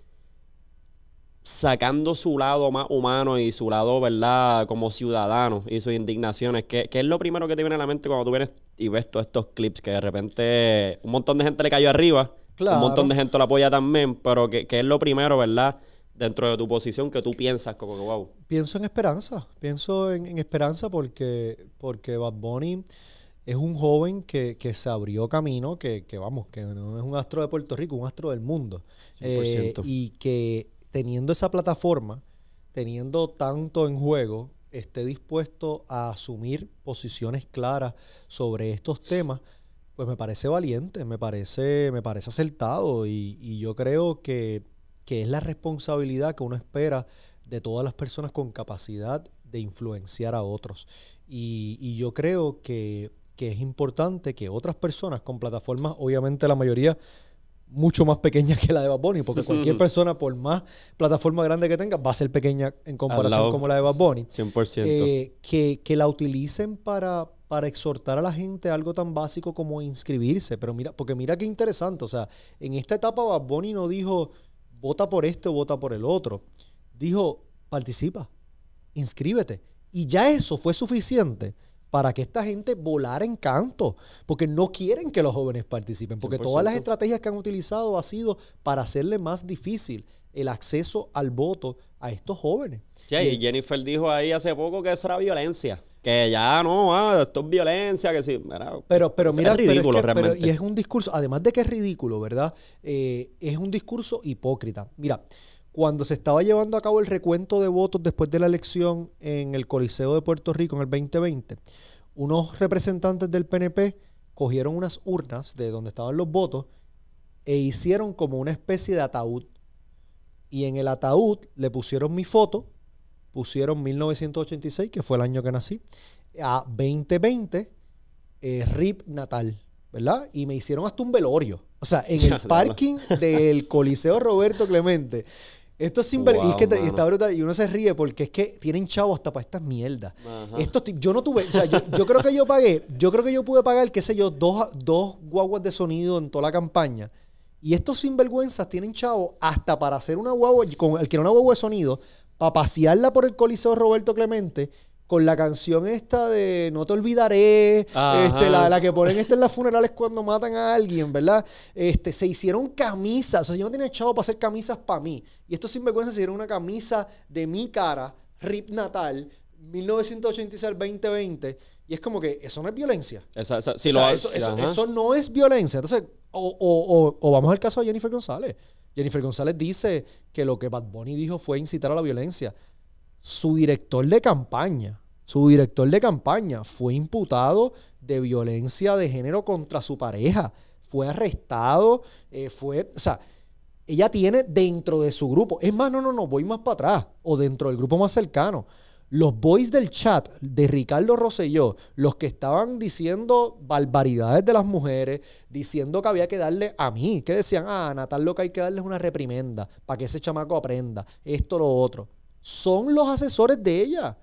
sacando su lado más humano y su lado, ¿verdad?, como ciudadano y sus indignaciones. ¿Qué, es lo primero que te viene a la mente cuando tú vienes y ves todos estos clips que de repente un montón de gente le cayó arriba? Un montón de gente lo apoya también, pero ¿qué, es lo primero, ¿verdad? dentro de tu posición que tú piensas como wow? Pienso en esperanza, pienso en, en, esperanza porque, porque Bad Bunny es un joven que, se abrió camino, que, vamos, que no es un astro de Puerto Rico, un astro del mundo. Eh, y que teniendo esa plataforma, teniendo tanto en juego, esté dispuesto a asumir posiciones claras sobre estos temas, pues me parece valiente, me parece, me parece acertado y, yo creo que, es la responsabilidad que uno espera de todas las personas con capacidad de influenciar a otros. Y, y yo creo que que es importante que otras personas con plataformas, obviamente la mayoría mucho más pequeñas que la de Bad Bunny, porque cualquier persona, por más plataforma grande que tenga, va a ser pequeña en comparación con como la de Bad Bunny. 100%. Eh, que, la utilicen para, para exhortar a la gente a algo tan básico como inscribirse. Pero mira, porque mira qué interesante. O sea, en esta etapa Bad Bunny no dijo vota por esto, o vota por el otro. Dijo participa, inscríbete. Y ya eso fue suficiente para que esta gente volara en canto, porque no quieren que los jóvenes participen, porque todas las estrategias que han utilizado ha sido para hacerle más difícil el acceso al voto a estos jóvenes. y, Jennifer dijo ahí hace poco que eso era violencia que ya no, ah, esto es violencia, que sí. pero, pero mira, es ridículo realmente. y es un discurso, además de que es ridículo, ¿verdad? Eh, es un discurso hipócrita. Mira, cuando se estaba llevando a cabo el recuento de votos después de la elección en el Coliseo de Puerto Rico en el 2020, unos representantes del PNP cogieron unas urnas de donde estaban los votos e hicieron como una especie de ataúd. Y en el ataúd le pusieron mi foto, pusieron 1986, que fue el año que nací, a 2020, eh, RIP Natal, ¿verdad? Y me hicieron hasta un velorio. O sea, en el parking del Coliseo Roberto Clemente esto es y uno se ríe porque es que tienen chavo hasta para estas mierdas. yo no tuve, o sea, yo, creo que yo pagué, yo creo que yo pude pagar, qué sé yo, dos, guaguas de sonido en toda la campaña. Y estos sinvergüenzas tienen chavo hasta para hacer una guagua, con el que era una guagua de sonido, para pasearla por el Coliseo Roberto Clemente con la canción esta de No te olvidaré, este, la, que ponen en las funerales cuando matan a alguien, ¿verdad? Este, se hicieron camisas, o sea, yo no tenía echado para hacer camisas para mí. Y estos sinvergüenzas se hicieron una camisa de mi cara, Rip Natal, 1986 al 2020. Y es como que eso no es violencia. eso, eso, no es violencia. Entonces, o, o, o, vamos al caso de Jennifer González. Jennifer González dice que lo que Bad Bunny dijo fue incitar a la violencia su director de campaña, su director de campaña fue imputado de violencia de género contra su pareja, fue arrestado, eh, fue, o sea, ella tiene dentro de su grupo, es más, no, no, no, voy más para atrás, o dentro del grupo más cercano, los boys del chat de Ricardo Rosselló, los que estaban diciendo barbaridades de las mujeres, diciendo que había que darle a mí, que decían, ah, Natal lo que hay que darle es una reprimenda para que ese chamaco aprenda, esto, lo otro son los asesores de ella.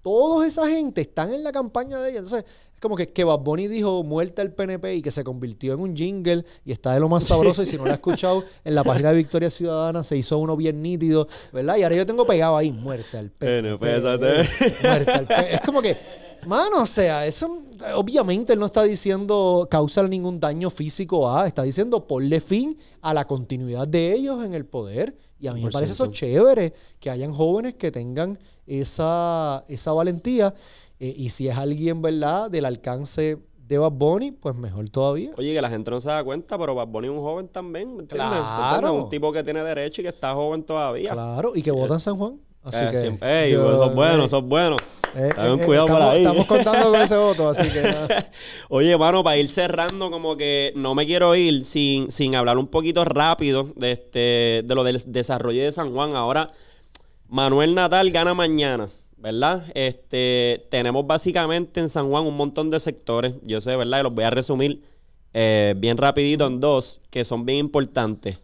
todos esa gente están en la campaña de ella. Entonces, es como que, que Bad Bunny dijo muerta el PNP y que se convirtió en un jingle y está de lo más sabroso. Y si no lo ha escuchado, en la página de Victoria Ciudadana se hizo uno bien nítido, ¿verdad? Y ahora yo tengo pegado ahí, muerta el PNP. muerta PNP. Es como que Mano, o sea, eso obviamente él no está diciendo causar ningún daño físico a, está diciendo ponle fin a la continuidad de ellos en el poder. Y a mí me parece eso chévere, que hayan jóvenes que tengan esa, esa valentía. Eh, y si es alguien, ¿verdad?, del alcance de Bad Bunny, pues mejor todavía. Oye, que la gente no se da cuenta, pero Bad Bunny es un joven también, Claro. un tipo que tiene derecho y que está joven todavía. Claro, y que eh, vota en San Juan. Así eh, que sos bueno, sos bueno. cuidado para ahí. Estamos contando con ese voto, así que. Oye, hermano, para ir cerrando, como que no me quiero ir sin, sin hablar un poquito rápido de, este, de lo del desarrollo de San Juan. Ahora, Manuel Natal gana mañana. ¿verdad? Este, tenemos básicamente en San Juan un montón de sectores, yo sé, ¿verdad? Y los voy a resumir eh, bien rapidito en dos, que son bien importantes.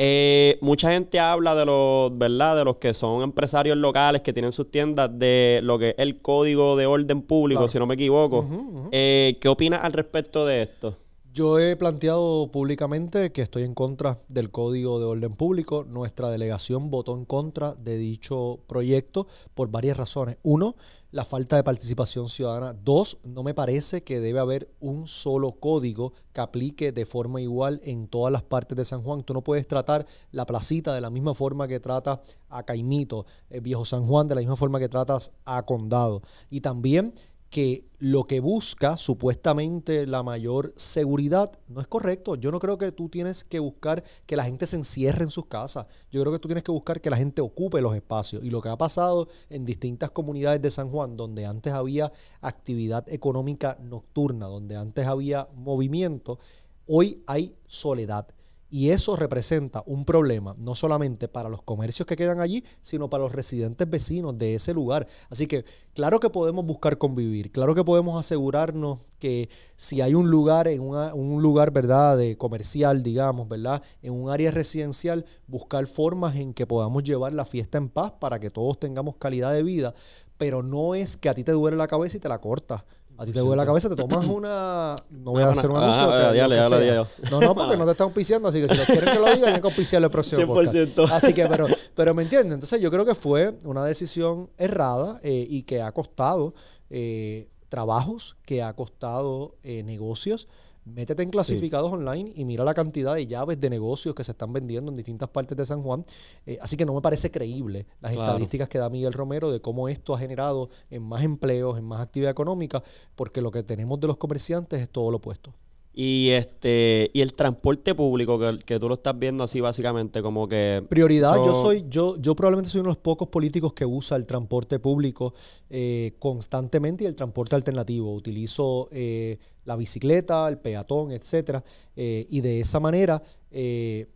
Eh, mucha gente habla de los, ¿verdad? De los que son empresarios locales que tienen sus tiendas de lo que es el código de orden público, si no me equivoco. Eh, ¿Qué opinas al respecto de esto? Yo he planteado públicamente que estoy en contra del Código de Orden Público. Nuestra delegación votó en contra de dicho proyecto por varias razones. Uno, la falta de participación ciudadana. Dos, no me parece que debe haber un solo código que aplique de forma igual en todas las partes de San Juan. Tú no puedes tratar la placita de la misma forma que tratas a Caimito, el eh, viejo San Juan, de la misma forma que tratas a Condado. Y también que lo que busca supuestamente la mayor seguridad no es correcto. Yo no creo que tú tienes que buscar que la gente se encierre en sus casas. Yo creo que tú tienes que buscar que la gente ocupe los espacios. Y lo que ha pasado en distintas comunidades de San Juan, donde antes había actividad económica nocturna, donde antes había movimiento, hoy hay soledad. Y eso representa un problema no solamente para los comercios que quedan allí, sino para los residentes vecinos de ese lugar. Así que claro que podemos buscar convivir, claro que podemos asegurarnos que si hay un lugar en un lugar, ¿verdad?, de comercial, digamos, ¿verdad?, en un área residencial, buscar formas en que podamos llevar la fiesta en paz para que todos tengamos calidad de vida, pero no es que a ti te duele la cabeza y te la cortas. A ti te duele la cabeza, te tomas una. No voy a hacer un anuncio. Ah, dale, dale, No, no, porque no te están auspiciando, así que si los quieren que lo diga, tienen que auspiciarlo el próximo. 100%. Así que, pero, pero me entienden. Entonces, yo creo que fue una decisión errada eh, y que ha costado eh, trabajos, que ha costado eh, negocios. Métete en clasificados online y mira la cantidad de llaves de negocios que se están vendiendo en distintas partes de San Juan. Eh, así que no me parece creíble las estadísticas que da Miguel Romero de cómo esto ha generado en más empleos, en más actividad económica, porque lo que tenemos de los comerciantes es todo lo opuesto. Y este y el transporte público que, tú lo estás viendo así básicamente como que prioridad. yo soy yo yo probablemente soy uno de los pocos políticos que usa el transporte público eh, constantemente y el transporte alternativo. Utilizo eh, la bicicleta, el peatón, etcétera eh, y de esa manera,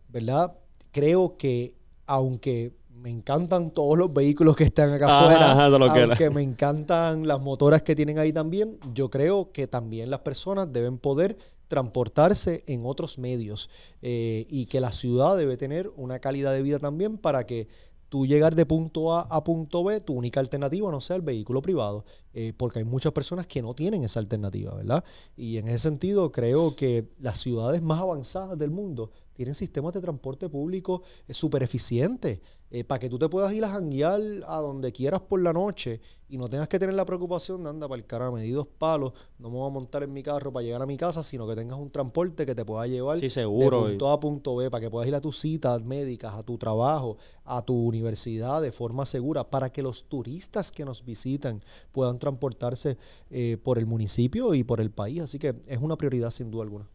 verdad. Creo que aunque me encantan todos los vehículos que están acá afuera, aunque me encantan las motoras que tienen ahí también, yo creo que también las personas deben poder transportarse en otros medios eh, y que la ciudad debe tener una calidad de vida también para que tú llegar de punto A a punto B, tu única alternativa no sea el vehículo privado, eh, porque hay muchas personas que no tienen esa alternativa, ¿verdad? Y en ese sentido creo que las ciudades más avanzadas del mundo tienen sistemas de transporte público eh, super súper eficientes eh, para que tú te puedas ir a janguear a donde quieras por la noche y no tengas que tener la preocupación de anda para el cara, a medidos dos palos, no me voy a montar en mi carro para llegar a mi casa, sino que tengas un transporte que te pueda llevar sí, seguro, de punto A punto B para que puedas ir a tus citas médicas, a tu trabajo, a tu universidad de forma segura, para que los turistas que nos visitan puedan transportarse eh, por el municipio y por el país. Así que es una prioridad sin duda alguna.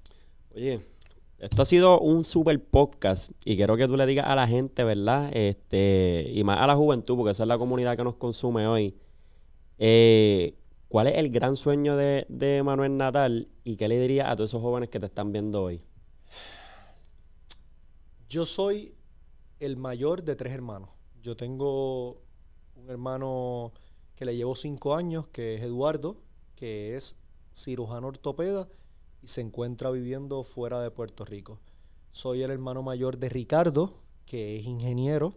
Oye, esto ha sido un super podcast y quiero que tú le digas a la gente, ¿verdad? Este, y más a la juventud, porque esa es la comunidad que nos consume hoy. Eh, ¿Cuál es el gran sueño de, de Manuel Natal y qué le dirías a todos esos jóvenes que te están viendo hoy? Yo soy el mayor de tres hermanos. Yo tengo un hermano que le llevo cinco años, que es Eduardo, que es cirujano ortopeda y se encuentra viviendo fuera de Puerto Rico. Soy el hermano mayor de Ricardo, que es ingeniero,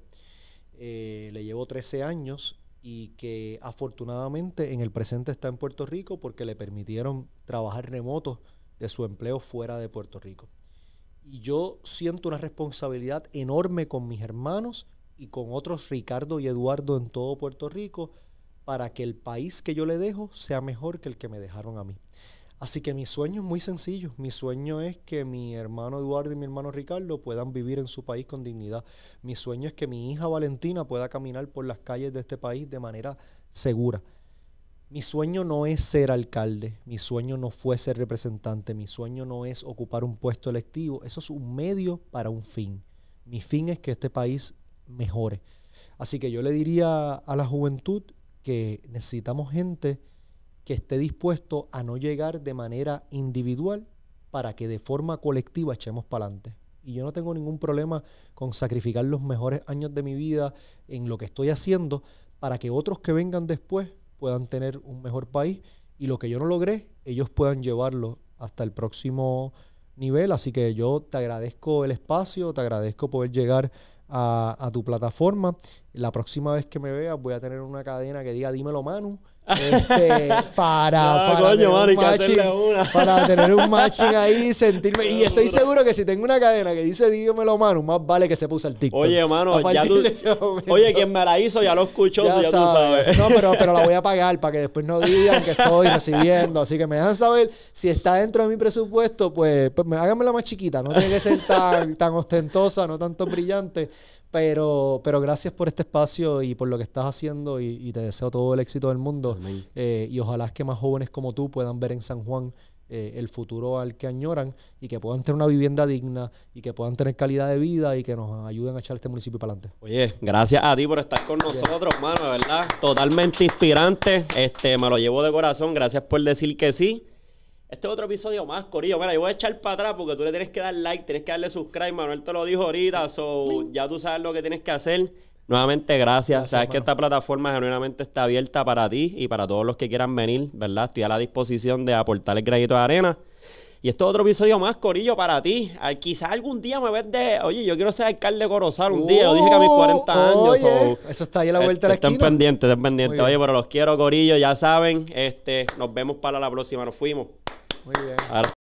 eh, le llevo 13 años y que afortunadamente en el presente está en Puerto Rico porque le permitieron trabajar remoto de su empleo fuera de Puerto Rico. Y yo siento una responsabilidad enorme con mis hermanos y con otros Ricardo y Eduardo en todo Puerto Rico para que el país que yo le dejo sea mejor que el que me dejaron a mí. Así que mi sueño es muy sencillo. Mi sueño es que mi hermano Eduardo y mi hermano Ricardo puedan vivir en su país con dignidad. Mi sueño es que mi hija Valentina pueda caminar por las calles de este país de manera segura. Mi sueño no es ser alcalde, mi sueño no fue ser representante, mi sueño no es ocupar un puesto electivo, eso es un medio para un fin. Mi fin es que este país mejore. Así que yo le diría a la juventud que necesitamos gente que esté dispuesto a no llegar de manera individual para que de forma colectiva echemos para adelante. Y yo no tengo ningún problema con sacrificar los mejores años de mi vida en lo que estoy haciendo para que otros que vengan después puedan tener un mejor país y lo que yo no logré, ellos puedan llevarlo hasta el próximo nivel. Así que yo te agradezco el espacio, te agradezco poder llegar a, a tu plataforma. La próxima vez que me veas voy a tener una cadena que diga dímelo Manu este, para, para, tener un matching ahí, sentirme. Y estoy seguro que si tengo una cadena que dice dígamelo, mano, más vale que se puse el TikTok. Oye, mano, ya Oye, quien me la hizo ya lo escuchó, ya, tú sabes. No, pero, pero la voy a pagar para que después no digan que estoy recibiendo. Así que me dejan saber si está dentro de mi presupuesto, pues, pues háganmela más chiquita. No tiene que ser tan, tan ostentosa, no tanto brillante. Pero, pero gracias por este espacio y por lo que estás haciendo y, te deseo todo el éxito del mundo. Eh, y ojalá que más jóvenes como tú puedan ver en San Juan eh, el futuro al que añoran y que puedan tener una vivienda digna y que puedan tener calidad de vida y que nos ayuden a echar este municipio para adelante. Oye, gracias a ti por estar con nosotros, hermano, verdad. Totalmente inspirante. Este, me lo llevo de corazón. Gracias por decir que sí. Este es otro episodio más, Corillo. Mira, yo voy a echar para atrás porque tú le tienes que dar like, tienes que darle subscribe. Manuel te lo dijo ahorita, so ya tú sabes lo que tienes que hacer. Nuevamente, gracias. sabes que esta plataforma genuinamente está abierta para ti y para todos los que quieran venir, ¿verdad? Estoy a la disposición de aportar el granito de arena. Y este es otro episodio más, Corillo, para ti. Ah, quizás algún día me ves de. Oye, yo quiero ser alcalde de Corozal un día. Yo dije que a mis 40 años. Eso está ahí a la vuelta de la esquina. Estén pendientes, estén pendientes. Oye, pero los quiero, Corillo, ya saben. Este, nos vemos para la próxima. Nos fuimos. Muy bien.